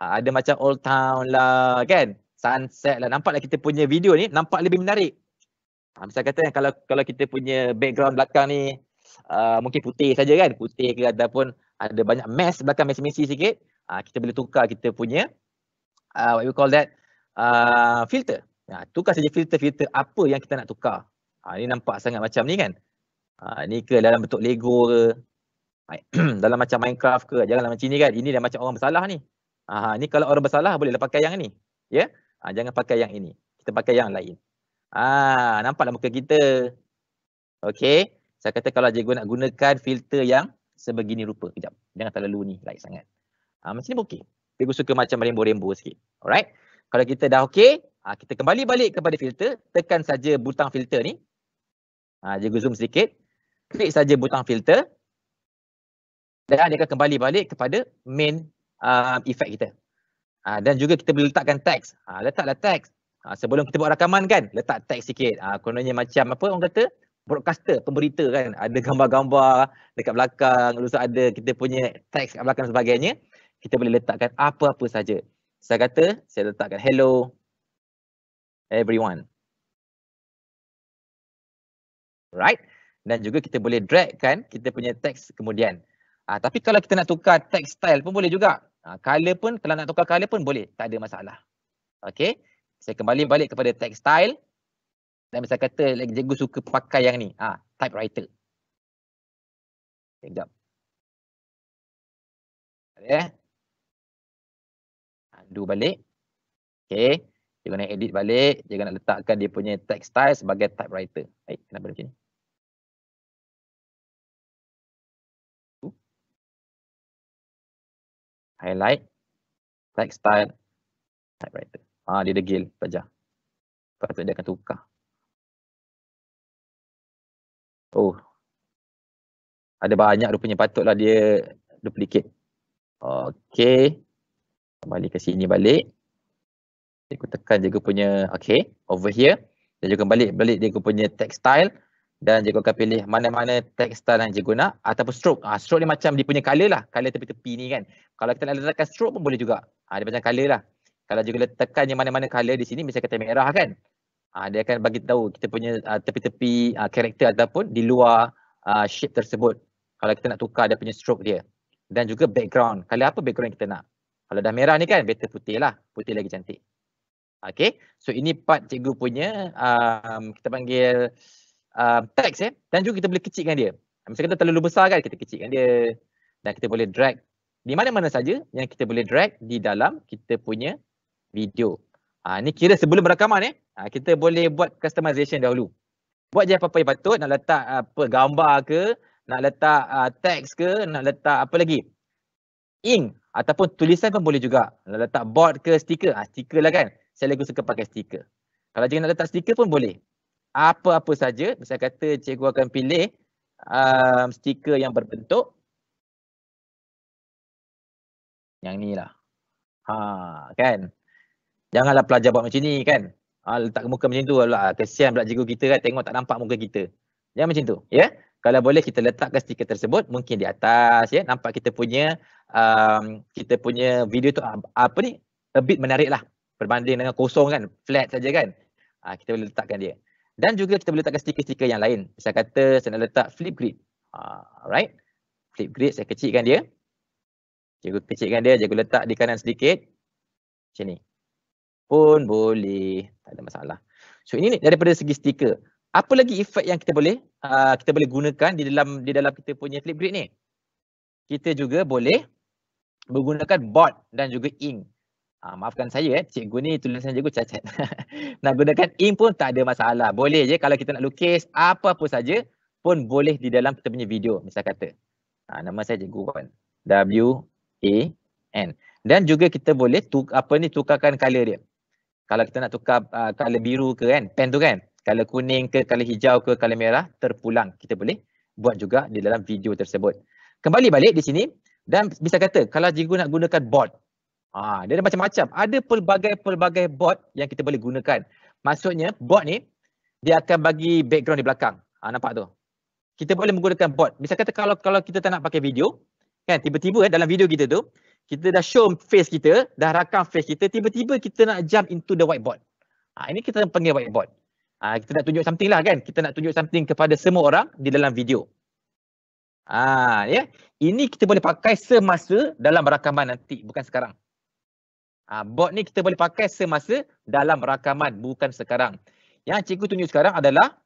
Ah, ada macam old town lah kan? Sunset lah. Nampaklah kita punya video ni nampak lebih menarik. Ah, misal kata kan, kalau kalau kita punya background belakang ni ah, mungkin putih saja kan? Putih ke ataupun ada banyak mesh belakang mesi-mesi sikit. Ah, kita boleh tukar kita punya ah, what we call that ah, filter. Ah, tukar saja filter-filter apa yang kita nak tukar. Ah, ini nampak sangat macam ni kan? Ha, ni ke dalam bentuk Lego ke dalam macam Minecraft ke jangan macam ni kan ini dah macam orang bersalah ni ha, ha ni kalau orang bersalah bolehlah pakai yang ni ya ha, jangan pakai yang ini kita pakai yang lain ha nampaklah muka kita okey saya kata kalau cikgu nak gunakan filter yang sebegini rupa kejap jangan terlalu ni light sangat ha, macam ni okey cikgu suka macam rainbow-rainbow sikit alright kalau kita dah okey ha, kita kembali balik kepada filter tekan saja butang filter ni ha cikgu zoom sedikit klik saja butang filter dan dia akan kembali balik kepada main uh, effect kita. Uh, dan juga kita boleh letakkan teks. Uh, ha, letaklah teks. Uh, ha, sebelum kita buat rakaman kan, letak teks sikit. Uh, kononnya macam apa orang kata? Broadcaster, pemberita kan. Ada gambar-gambar dekat belakang. Lusa ada kita punya teks kat belakang sebagainya. Kita boleh letakkan apa-apa saja. Saya kata, saya letakkan hello everyone. Right? dan juga kita boleh dragkan kita punya teks kemudian. Ha, tapi kalau kita nak tukar teks style pun boleh juga. Ha, ah, color pun kalau nak tukar color pun boleh. Tak ada masalah. Okay? Saya kembali balik kepada teks style. Dan misalnya kata lagi jegu suka pakai yang ni. Ha, typewriter. Sekejap. Ada eh. Undo balik. Okay. Jangan guna edit balik. Jangan guna letakkan dia punya teks style sebagai typewriter. Baik. Kenapa macam ni? highlight text style typewriter ah dia degil belajar sebab dia akan tukar oh ada banyak rupanya patutlah dia duplicate okey kembali ke sini balik aku tekan juga punya okey over here dan juga balik balik dia punya text style dan cikgu akan pilih mana-mana tekstil yang cikgu nak ataupun stroke. Ha, stroke ni macam dia punya colour lah. Colour tepi-tepi ni kan. Kalau kita nak letakkan stroke pun boleh juga. Ha, dia macam colour lah. Kalau juga letakkan yang mana-mana colour di sini misalnya kata merah kan. Ha, dia akan bagi tahu kita punya tepi-tepi uh, karakter -tepi, ataupun di luar uh, shape tersebut. Kalau kita nak tukar dia punya stroke dia. Dan juga background. Kalau apa background kita nak. Kalau dah merah ni kan better putih lah. Putih lagi cantik. Okay. So ini part cikgu punya. Um, kita panggil uh, ah, text eh dan juga kita boleh kecilkan dia. Misalnya kita terlalu besar kan kita kecilkan dia dan kita boleh drag di mana-mana saja yang kita boleh drag di dalam kita punya video. Ha, ni kira sebelum rakaman eh. Ha, kita boleh buat customization dahulu. Buat je apa-apa yang patut nak letak apa gambar ke, nak letak uh, teks ke, nak letak apa lagi. Ink ataupun tulisan pun boleh juga. Nak letak board ke stiker, ha, stiker lah kan. Saya lagi suka pakai stiker. Kalau jangan nak letak stiker pun boleh apa-apa saja misalnya kata cikgu akan pilih um, stiker yang berbentuk yang ni lah. Ha, kan? Janganlah pelajar buat macam ni kan? Ha, letak muka macam tu. Alah, kesian pula cikgu kita kan tengok tak nampak muka kita. Jangan macam tu. Ya? Kalau boleh kita letakkan stiker tersebut mungkin di atas ya. Nampak kita punya um, kita punya video tu ah, apa ni? A bit menarik lah. Berbanding dengan kosong kan? Flat saja kan? Ha, kita boleh letakkan dia. Dan juga kita boleh letakkan stiker-stiker yang lain. Saya kata saya nak letak flip grid, ha, Alright. Flip grid saya kecilkan dia. Cikgu kecilkan dia, cikgu letak di kanan sedikit. Macam ni. Pun boleh. Tak ada masalah. So ini daripada segi stiker. Apa lagi efek yang kita boleh uh, kita boleh gunakan di dalam di dalam kita punya flip grid ni? Kita juga boleh menggunakan board dan juga ink. Uh, maafkan saya eh, cikgu ni tulisan cikgu cacat. nak gunakan ink pun tak ada masalah. Boleh je kalau kita nak lukis apa-apa saja pun boleh di dalam kita punya video misal kata. Uh, nama saya cikgu Wan. W A N. Dan juga kita boleh tuk, apa ni tukarkan color dia. Kalau kita nak tukar uh, color biru ke kan, pen tu kan. Color kuning ke, color hijau ke, color merah terpulang. Kita boleh buat juga di dalam video tersebut. Kembali balik di sini dan bisa kata kalau cikgu nak gunakan board Ha, dia ada macam-macam. Ada pelbagai-pelbagai bot yang kita boleh gunakan. Maksudnya bot ni dia akan bagi background di belakang. Ha, nampak tu? Kita boleh menggunakan bot. Misal kata kalau kalau kita tak nak pakai video, kan tiba-tiba eh, dalam video kita tu, kita dah show face kita, dah rakam face kita, tiba-tiba kita nak jump into the whiteboard. Ha, ini kita panggil whiteboard. Ha, kita nak tunjuk something lah kan. Kita nak tunjuk something kepada semua orang di dalam video. Ha, ya? Ini kita boleh pakai semasa dalam rakaman nanti, bukan sekarang. Ha, bot ni kita boleh pakai semasa dalam rakaman bukan sekarang. Yang cikgu tunjuk sekarang adalah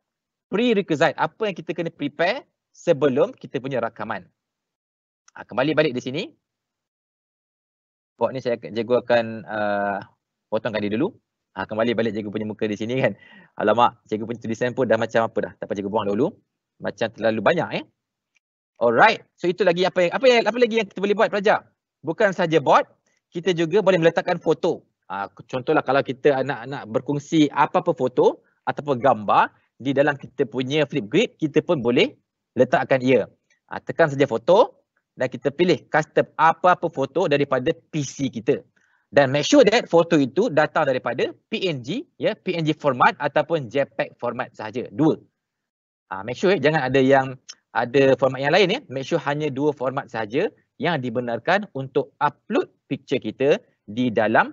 prerequisite. Apa yang kita kena prepare sebelum kita punya rakaman. Ha, kembali balik di sini. Bot ni saya cikgu akan uh, ah, potongkan dia dulu. Ha, kembali balik cikgu punya muka di sini kan. Alamak cikgu punya tulisan pun dah macam apa dah. Tak apa cikgu buang dulu. Macam terlalu banyak eh. Alright. So itu lagi apa yang, apa yang apa lagi yang kita boleh buat pelajar? Bukan saja bot, kita juga boleh meletakkan foto. Uh, contohlah kalau kita anak-anak berkongsi apa-apa foto ataupun gambar di dalam kita punya Flipgrid, kita pun boleh letakkan ia. Uh, tekan saja foto dan kita pilih custom apa-apa foto daripada PC kita. Dan make sure that foto itu datang daripada PNG, ya yeah, PNG format ataupun JPEG format sahaja. Dua. Uh, make sure eh, jangan ada yang ada format yang lain. Eh. Make sure hanya dua format sahaja yang dibenarkan untuk upload picture kita di dalam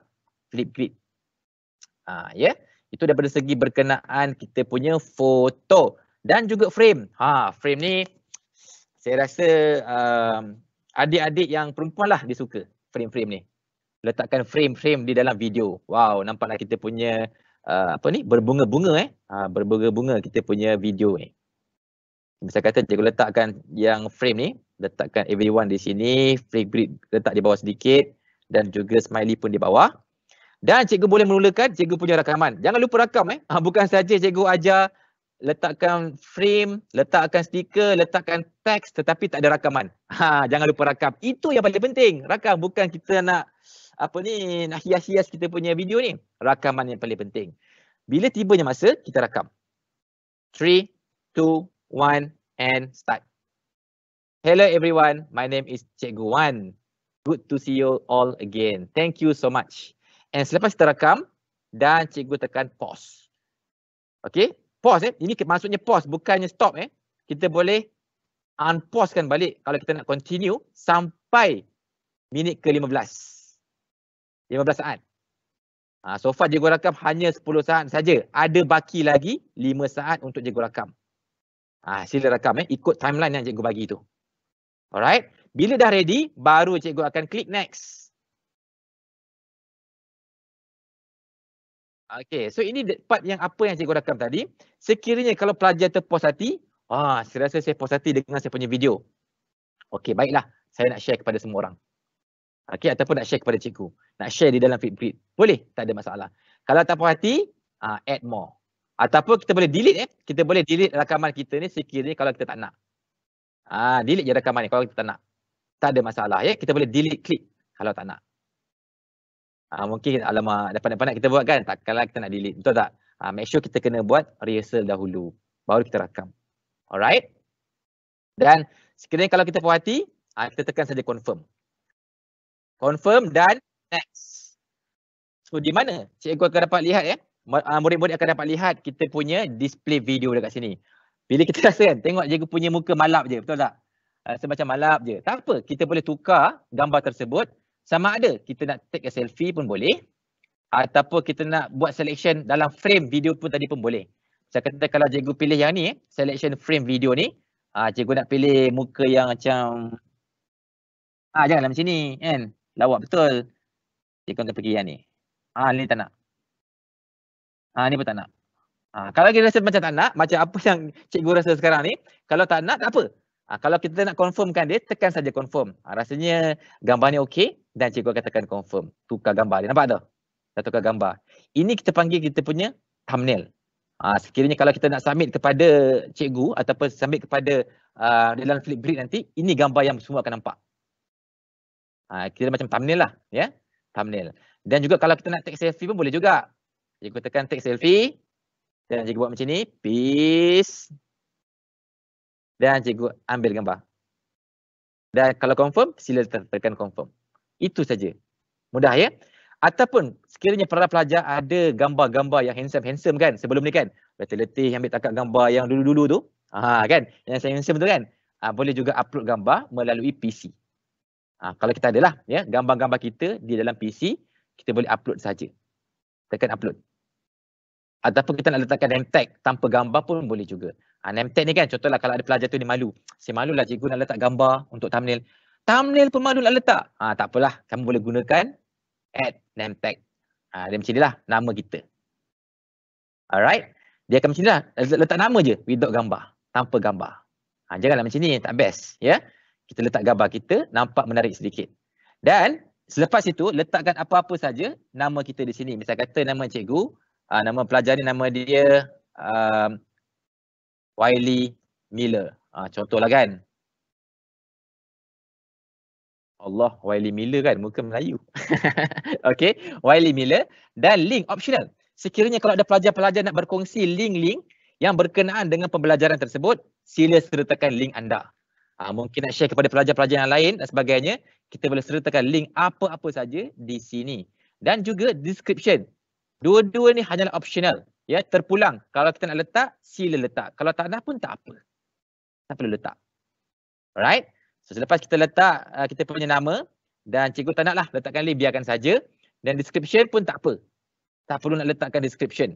Flipgrid. Ha, yeah. Itu daripada segi berkenaan kita punya foto dan juga frame. Ha, frame ni saya rasa um, adik-adik um, yang perempuan lah dia suka frame-frame ni. Letakkan frame-frame di dalam video. Wow, nampaklah kita punya uh, apa ni berbunga-bunga eh. Ha, berbunga-bunga kita punya video ni. Misal kata cikgu letakkan yang frame ni, letakkan everyone di sini, flip grid letak di bawah sedikit dan juga smiley pun di bawah. Dan cikgu boleh mulakan cikgu punya rakaman. Jangan lupa rakam eh. Ha, bukan saja cikgu ajar letakkan frame, letakkan stiker, letakkan teks tetapi tak ada rakaman. Ha, jangan lupa rakam. Itu yang paling penting. Rakam bukan kita nak apa ni nak hias-hias kita punya video ni. Rakaman yang paling penting. Bila tibanya masa kita rakam. 3 2 1 and start. Hello everyone, my name is Cikgu Wan good to see you all again. Thank you so much. And selepas kita rakam dan cikgu tekan pause. Okay, pause eh. Ini maksudnya pause bukannya stop eh. Kita boleh unpausekan balik kalau kita nak continue sampai minit ke 15. 15 saat. Ha, so far cikgu rakam hanya 10 saat saja. Ada baki lagi 5 saat untuk cikgu rakam. Ha, sila rakam eh. Ikut timeline yang cikgu bagi tu. Alright. Bila dah ready, baru cikgu akan klik next. Okay, so ini part yang apa yang cikgu rakam tadi. Sekiranya kalau pelajar terpuas hati, ah, saya rasa saya puas hati dengan saya punya video. Okay, baiklah. Saya nak share kepada semua orang. Okay, ataupun nak share kepada cikgu. Nak share di dalam feed-feed. Boleh? Tak ada masalah. Kalau tak puas hati, ah, add more. Ataupun kita boleh delete eh. Kita boleh delete rakaman kita ni sekiranya kalau kita tak nak. Ah, delete je rakaman ni kalau kita tak nak tak ada masalah ya. Kita boleh delete klik kalau tak nak. Ha, mungkin alamak depan-depan kita buat kan tak kalau kita nak delete betul tak? Ha, make sure kita kena buat rehearsal dahulu baru kita rakam. Alright. Dan sekiranya kalau kita puas hati ha, kita tekan saja confirm. Confirm dan next. So di mana cikgu akan dapat lihat ya? Murid-murid akan dapat lihat kita punya display video dekat sini. Bila kita rasa kan tengok cikgu punya muka malap je betul tak? Ah, semacam malap je. Tak apa, kita boleh tukar gambar tersebut sama ada kita nak take a selfie pun boleh ataupun kita nak buat selection dalam frame video pun tadi pun boleh. Saya kata kalau cikgu pilih yang ni, eh, selection frame video ni, ah cikgu nak pilih muka yang macam ah janganlah macam ni kan. Lawak betul. Cikgu nak pergi yang ni. Ah ni tak nak. Ah ni pun tak nak. Ah kalau kita rasa macam tak nak, macam apa yang cikgu rasa sekarang ni, kalau tak nak tak apa. Ha, kalau kita nak confirmkan dia, tekan saja confirm. Ha, rasanya gambar ni okey dan cikgu katakan confirm. Tukar gambar dia. Nampak tak? Dah tukar gambar. Ini kita panggil kita punya thumbnail. Ha, sekiranya kalau kita nak submit kepada cikgu ataupun submit kepada uh, dalam Flipgrid nanti, ini gambar yang semua akan nampak. Ha, kita macam thumbnail lah. ya, yeah? Thumbnail. Dan juga kalau kita nak take selfie pun boleh juga. Cikgu tekan take selfie. Dan cikgu buat macam ni. Peace dan cikgu ambil gambar. Dan kalau confirm, sila tekan confirm. Itu saja. Mudah ya? Ataupun sekiranya para pelajar ada gambar-gambar yang handsome-handsome kan sebelum ni kan? Letih-letih ambil takat gambar yang dulu-dulu tu. Ha, kan? Yang handsome tu kan? Ha, boleh juga upload gambar melalui PC. Ha, kalau kita adalah ya gambar-gambar kita di dalam PC, kita boleh upload saja. Tekan upload. Ataupun kita nak letakkan name tag tanpa gambar pun boleh juga. Ha, ah, name tag ni kan contohlah kalau ada pelajar tu dia malu. Si malu lah cikgu nak letak gambar untuk thumbnail. Thumbnail pun malu nak letak. Ha, tak apalah. Kamu boleh gunakan add name tag. Ha, dia macam ni lah nama kita. Alright. Dia akan macam ni lah. Letak nama je without gambar. Tanpa gambar. Ha, janganlah macam ni. Tak best. Ya. Yeah? Kita letak gambar kita. Nampak menarik sedikit. Dan selepas itu letakkan apa-apa saja nama kita di sini. Misal kata nama cikgu. nama pelajar ni nama dia. Um, Wiley Miller. Ha, contohlah kan. Allah Wiley Miller kan muka Melayu. okay. Wiley Miller dan link optional. Sekiranya kalau ada pelajar-pelajar nak berkongsi link-link yang berkenaan dengan pembelajaran tersebut, sila sertakan link anda. Ha, mungkin nak share kepada pelajar-pelajar yang lain dan sebagainya, kita boleh sertakan link apa-apa saja di sini. Dan juga description. Dua-dua ni hanyalah optional ya terpulang kalau kita nak letak sila letak kalau tak nak pun tak apa tak perlu letak alright so selepas kita letak uh, kita punya nama dan cikgu tak naklah letakkan link biarkan saja dan description pun tak apa tak perlu nak letakkan description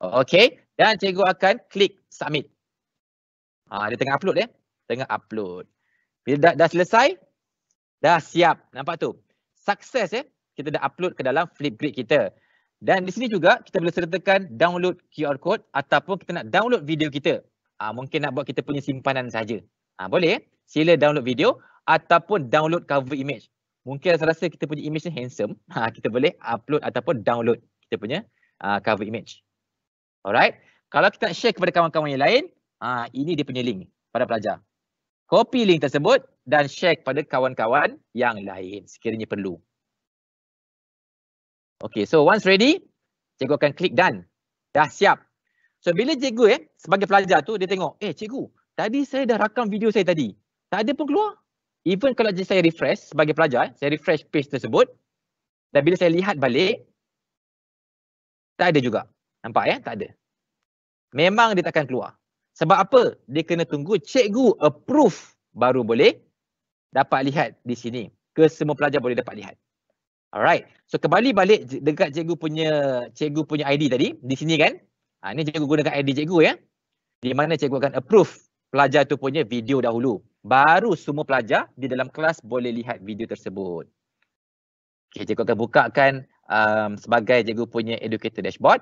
Okay, dan cikgu akan klik submit ha, dia tengah upload ya tengah upload bila dah, dah selesai dah siap nampak tu sukses ya eh? kita dah upload ke dalam flipgrid kita dan di sini juga kita boleh sertakan download QR code ataupun kita nak download video kita. Ha, mungkin nak buat kita punya simpanan saja. Ha, boleh. Eh? Sila download video ataupun download cover image. Mungkin rasa, -rasa kita punya image ni handsome. Ha, kita boleh upload ataupun download kita punya ha, cover image. Alright. Kalau kita nak share kepada kawan-kawan yang lain, ha, ini dia punya link pada pelajar. Copy link tersebut dan share kepada kawan-kawan yang lain sekiranya perlu. Okay, so once ready, cikgu akan klik done. Dah siap. So bila cikgu eh, sebagai pelajar tu, dia tengok, eh cikgu, tadi saya dah rakam video saya tadi. Tak ada pun keluar. Even kalau saya refresh sebagai pelajar, eh, saya refresh page tersebut. Dan bila saya lihat balik, tak ada juga. Nampak ya? Tak ada. Memang dia takkan keluar. Sebab apa? Dia kena tunggu cikgu approve baru boleh dapat lihat di sini. Kesemua pelajar boleh dapat lihat. Alright. So kembali balik dekat cikgu punya cikgu punya ID tadi di sini kan. Ha, ini cikgu gunakan ID cikgu ya. Di mana cikgu akan approve pelajar tu punya video dahulu. Baru semua pelajar di dalam kelas boleh lihat video tersebut. Okay, cikgu akan bukakan um, sebagai cikgu punya educator dashboard.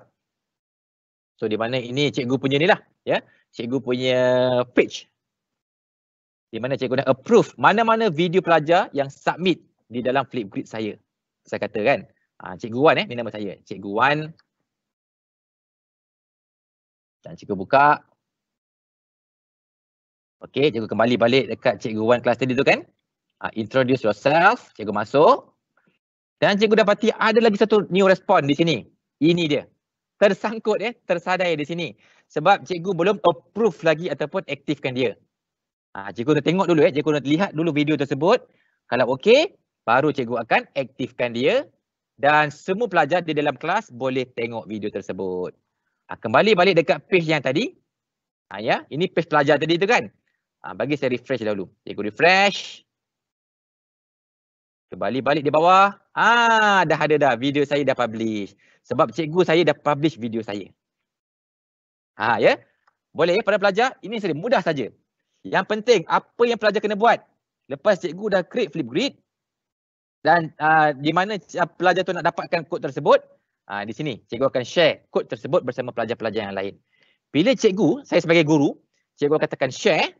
So di mana ini cikgu punya ni lah. Ya. Cikgu punya page. Di mana cikgu dah approve mana-mana video pelajar yang submit di dalam Flipgrid saya saya kata kan. Ah, Cikgu Wan eh, ni nama saya. Cikgu Wan. Dan cikgu buka. Okey, cikgu kembali balik dekat cikgu Wan kelas tadi tu kan. Ah, introduce yourself. Cikgu masuk. Dan cikgu dapati ada lagi satu new respond di sini. Ini dia. Tersangkut eh, tersadai di sini. Sebab cikgu belum approve lagi ataupun aktifkan dia. Ah, cikgu nak tengok dulu eh, cikgu nak lihat dulu video tersebut. Kalau okey, baru cikgu akan aktifkan dia dan semua pelajar di dalam kelas boleh tengok video tersebut. Ha, kembali balik dekat page yang tadi. Ha, ya, ini page pelajar tadi tu kan? Ha, bagi saya refresh dahulu. Cikgu refresh. Kembali balik di bawah. Ah, dah ada dah video saya dah publish. Sebab cikgu saya dah publish video saya. Ha, ya. Boleh ya pada pelajar? Ini sering mudah saja. Yang penting apa yang pelajar kena buat? Lepas cikgu dah create flip grid, dan uh, di mana pelajar tu nak dapatkan kod tersebut uh, di sini cikgu akan share kod tersebut bersama pelajar-pelajar yang lain bila cikgu saya sebagai guru cikgu katakan share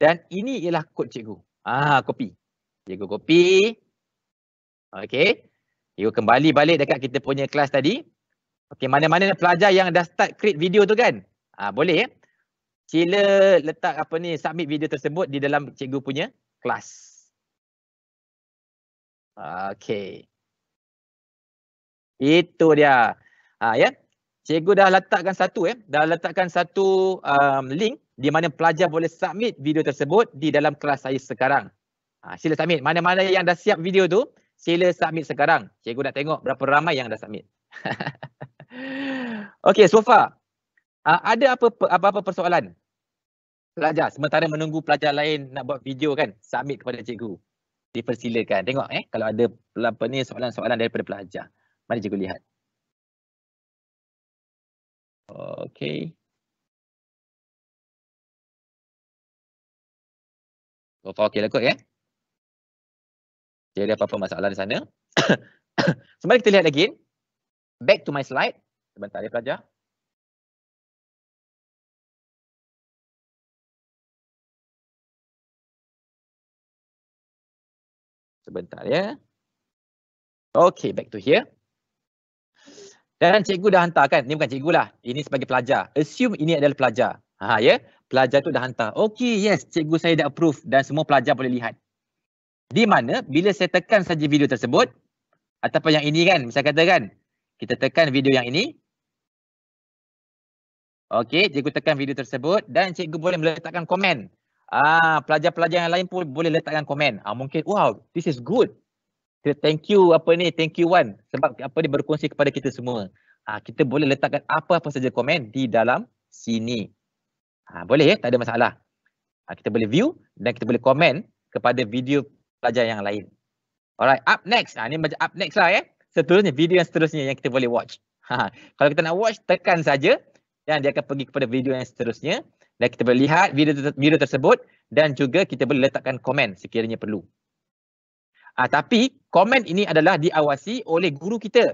dan ini ialah kod cikgu ah copy cikgu copy okey cikgu kembali balik dekat kita punya kelas tadi okey mana-mana pelajar yang dah start create video tu kan ah boleh ya sila letak apa ni submit video tersebut di dalam cikgu punya kelas Okey. Itu dia. Ha, ya. Cikgu dah letakkan satu ya. Dah letakkan satu um, link di mana pelajar boleh submit video tersebut di dalam kelas saya sekarang. Ha, sila submit. Mana-mana yang dah siap video tu, sila submit sekarang. Cikgu nak tengok berapa ramai yang dah submit. Okey, so far. Ha, ada apa-apa persoalan? Pelajar, sementara menunggu pelajar lain nak buat video kan, submit kepada cikgu dipersilakan. Tengok eh kalau ada apa ni soalan-soalan daripada pelajar. Mari cikgu lihat. Okey. Bapak oh, okeylah kot ya. Jadi apa-apa masalah di sana. Sembari kita lihat lagi. Back to my slide. Sebentar ya pelajar. Sebentar ya. Okay, back to here. Dan cikgu dah hantar kan? Ini bukan cikgu lah. Ini sebagai pelajar. Assume ini adalah pelajar. Ha, ha, ya? Pelajar tu dah hantar. Okay, yes. Cikgu saya dah approve dan semua pelajar boleh lihat. Di mana bila saya tekan saja video tersebut ataupun yang ini kan, saya katakan kita tekan video yang ini. Okay, cikgu tekan video tersebut dan cikgu boleh meletakkan komen. Ah, pelajar-pelajar yang lain pun boleh letakkan komen. Ah, mungkin wow, this is good. Thank you apa ni? Thank you one sebab apa ni berkongsi kepada kita semua. Ah, kita boleh letakkan apa-apa saja komen di dalam sini. Ah, boleh ya, tak ada masalah. Ah, kita boleh view dan kita boleh komen kepada video pelajar yang lain. Alright, up next. Ah, ni macam up next lah ya. Eh. Seterusnya video yang seterusnya yang kita boleh watch. Ha, kalau kita nak watch tekan saja dan dia akan pergi kepada video yang seterusnya dan kita boleh lihat video, video tersebut dan juga kita boleh letakkan komen sekiranya perlu. Ah, tapi komen ini adalah diawasi oleh guru kita.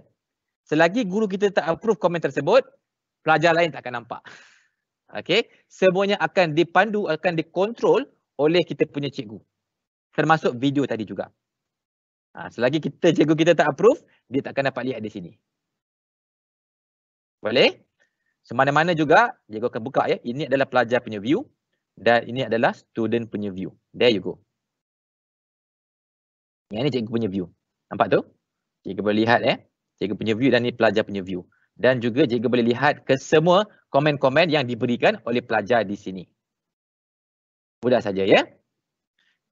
Selagi guru kita tak approve komen tersebut, pelajar lain tak akan nampak. Okay, semuanya akan dipandu, akan dikontrol oleh kita punya cikgu. Termasuk video tadi juga. Ha, selagi kita cikgu kita tak approve, dia tak akan dapat lihat di sini. Boleh? Semana-mana juga, dia akan buka ya. Ini adalah pelajar punya view dan ini adalah student punya view. There you go. Yang ini cikgu punya view. Nampak tu? Cikgu boleh lihat eh. Cikgu punya view dan ini pelajar punya view. Dan juga cikgu boleh lihat ke semua komen-komen yang diberikan oleh pelajar di sini. Mudah saja ya.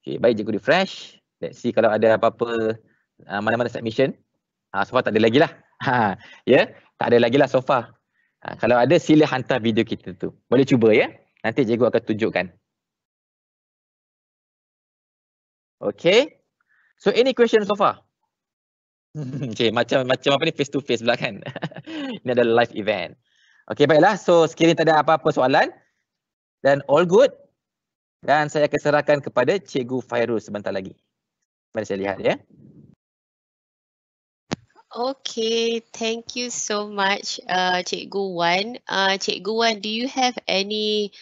Okay, baik cikgu refresh. Let's see kalau ada apa-apa ah, mana-mana submission. Ha, so far tak ada lagi lah. Ha, ya, yeah? tak ada lagi lah so far. Ha, kalau ada sila hantar video kita tu. Boleh cuba ya. Nanti cikgu akan tunjukkan. Okay. So any question so far? Cik, macam macam apa ni face to face belakang. kan? ini adalah live event. Okay baiklah. So sekiranya tak ada apa-apa soalan. Dan all good. Dan saya akan serahkan kepada Cikgu Fairuz sebentar lagi. Mari saya lihat ya. Okay, thank you so much, uh, Cikgu Wan. Uh, Cikgu Wan, do you have any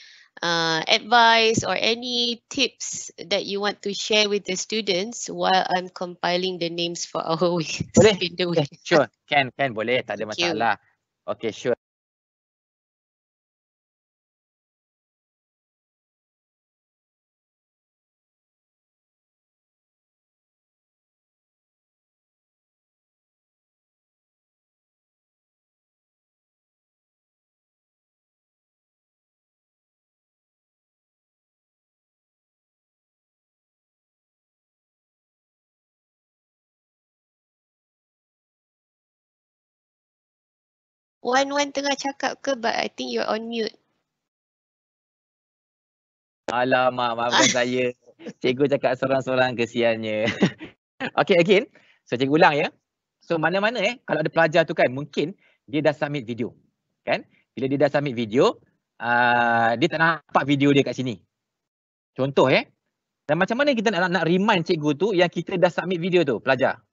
uh, advice or any tips that you want to share with the students while I'm compiling the names for our week? Boleh, okay, sure. Can, can, boleh. Tak ada masalah. Okay, sure. One-one tengah cakap ke but I think you're on mute. Alamak, maafkan saya. Cikgu cakap seorang-seorang kesiannya. okay, again. So, cikgu ulang ya. So, mana-mana eh, kalau ada pelajar tu kan, mungkin dia dah submit video. Kan? Bila dia dah submit video, uh, dia tak nampak video dia kat sini. Contoh eh. Dan macam mana kita nak, nak remind cikgu tu yang kita dah submit video tu, pelajar?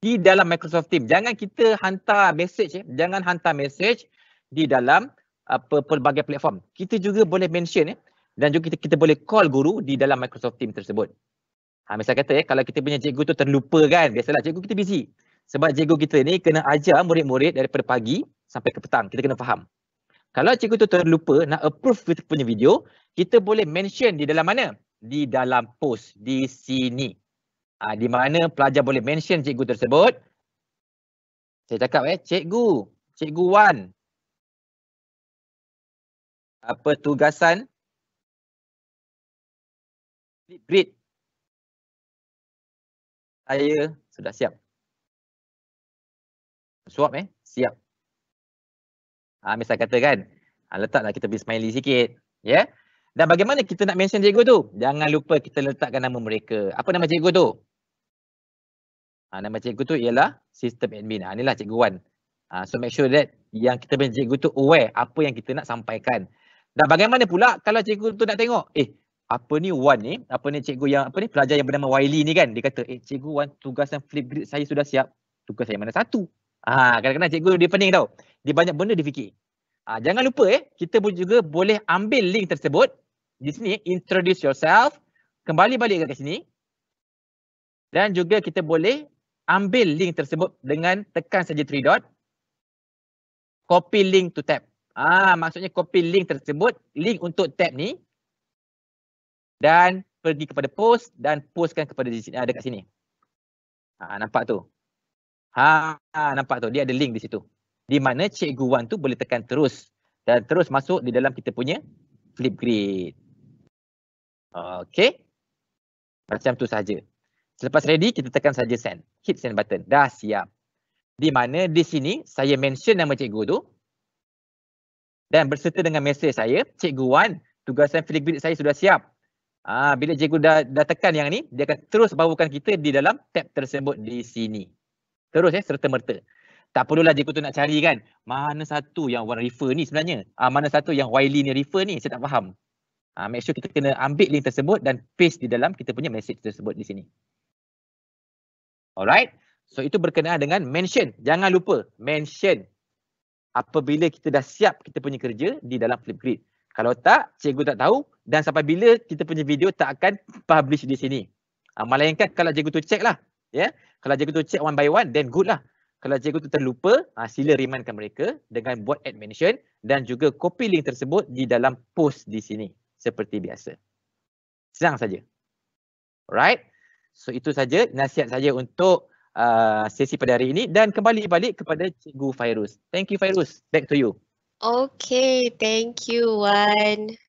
di dalam Microsoft Teams. Jangan kita hantar message, eh. jangan hantar message di dalam apa pelbagai platform. Kita juga boleh mention eh. dan juga kita, kita boleh call guru di dalam Microsoft Teams tersebut. Ha, misal kata eh, kalau kita punya cikgu tu terlupa kan, biasalah cikgu kita busy. Sebab cikgu kita ni kena ajar murid-murid daripada pagi sampai ke petang. Kita kena faham. Kalau cikgu tu terlupa nak approve kita punya video, kita boleh mention di dalam mana? Di dalam post, di sini uh, di mana pelajar boleh mention cikgu tersebut. Saya cakap eh, cikgu, cikgu Wan. Apa tugasan? Flipgrid. Saya sudah siap. Suap eh, siap. Ah, misal kata kan, ah, letaklah kita beri smiley sikit. Ya. Yeah? Dan bagaimana kita nak mention cikgu tu? Jangan lupa kita letakkan nama mereka. Apa nama cikgu tu? Ha, nama cikgu tu ialah sistem admin. Ha, inilah cikgu Wan. Ha, so make sure that yang kita punya cikgu tu aware apa yang kita nak sampaikan. Dan bagaimana pula kalau cikgu tu nak tengok, eh apa ni Wan ni, apa ni cikgu yang, apa ni pelajar yang bernama Wiley ni kan. Dia kata, eh cikgu Wan tugasan Flipgrid saya sudah siap, tugas saya mana satu. Ha, kadang-kadang cikgu dia pening tau. Dia banyak benda dia fikir. Ha, jangan lupa eh, kita pun juga boleh ambil link tersebut. Di sini, introduce yourself. Kembali balik ke sini. Dan juga kita boleh ambil link tersebut dengan tekan saja 3 dot copy link to tab. Ah maksudnya copy link tersebut link untuk tab ni dan pergi kepada post dan postkan kepada di sini ah, dekat sini. Ah nampak tu. Ha, ha nampak tu dia ada link di situ. Di mana cikgu Wan tu boleh tekan terus dan terus masuk di dalam kita punya Flipgrid. Okay, Macam tu saja. Selepas ready, kita tekan saja send. Hit send button. Dah siap. Di mana di sini saya mention nama cikgu tu dan berserta dengan mesej saya, cikgu Wan, tugasan filigrid saya sudah siap. Ah, bila cikgu dah, dah tekan yang ni, dia akan terus bawakan kita di dalam tab tersebut di sini. Terus ya, serta-merta. Tak perlulah cikgu tu nak cari kan, mana satu yang Wan refer ni sebenarnya? Ah, mana satu yang Wiley ni refer ni? Saya tak faham. Ah, make sure kita kena ambil link tersebut dan paste di dalam kita punya message tersebut di sini. Alright. So itu berkenaan dengan mention. Jangan lupa mention apabila kita dah siap kita punya kerja di dalam Flipgrid. Kalau tak, cikgu tak tahu dan sampai bila kita punya video tak akan publish di sini. Ha, ah, malayankan kalau cikgu tu check lah. Yeah. Kalau cikgu tu check one by one, then good lah. Kalau cikgu tu terlupa, ha, sila remindkan mereka dengan buat add mention dan juga copy link tersebut di dalam post di sini. Seperti biasa. Senang saja. Alright. So itu saja nasihat saya untuk uh, sesi pada hari ini dan kembali balik kepada Cikgu Fairuz. Thank you Fairuz. Back to you. Okay, thank you Wan.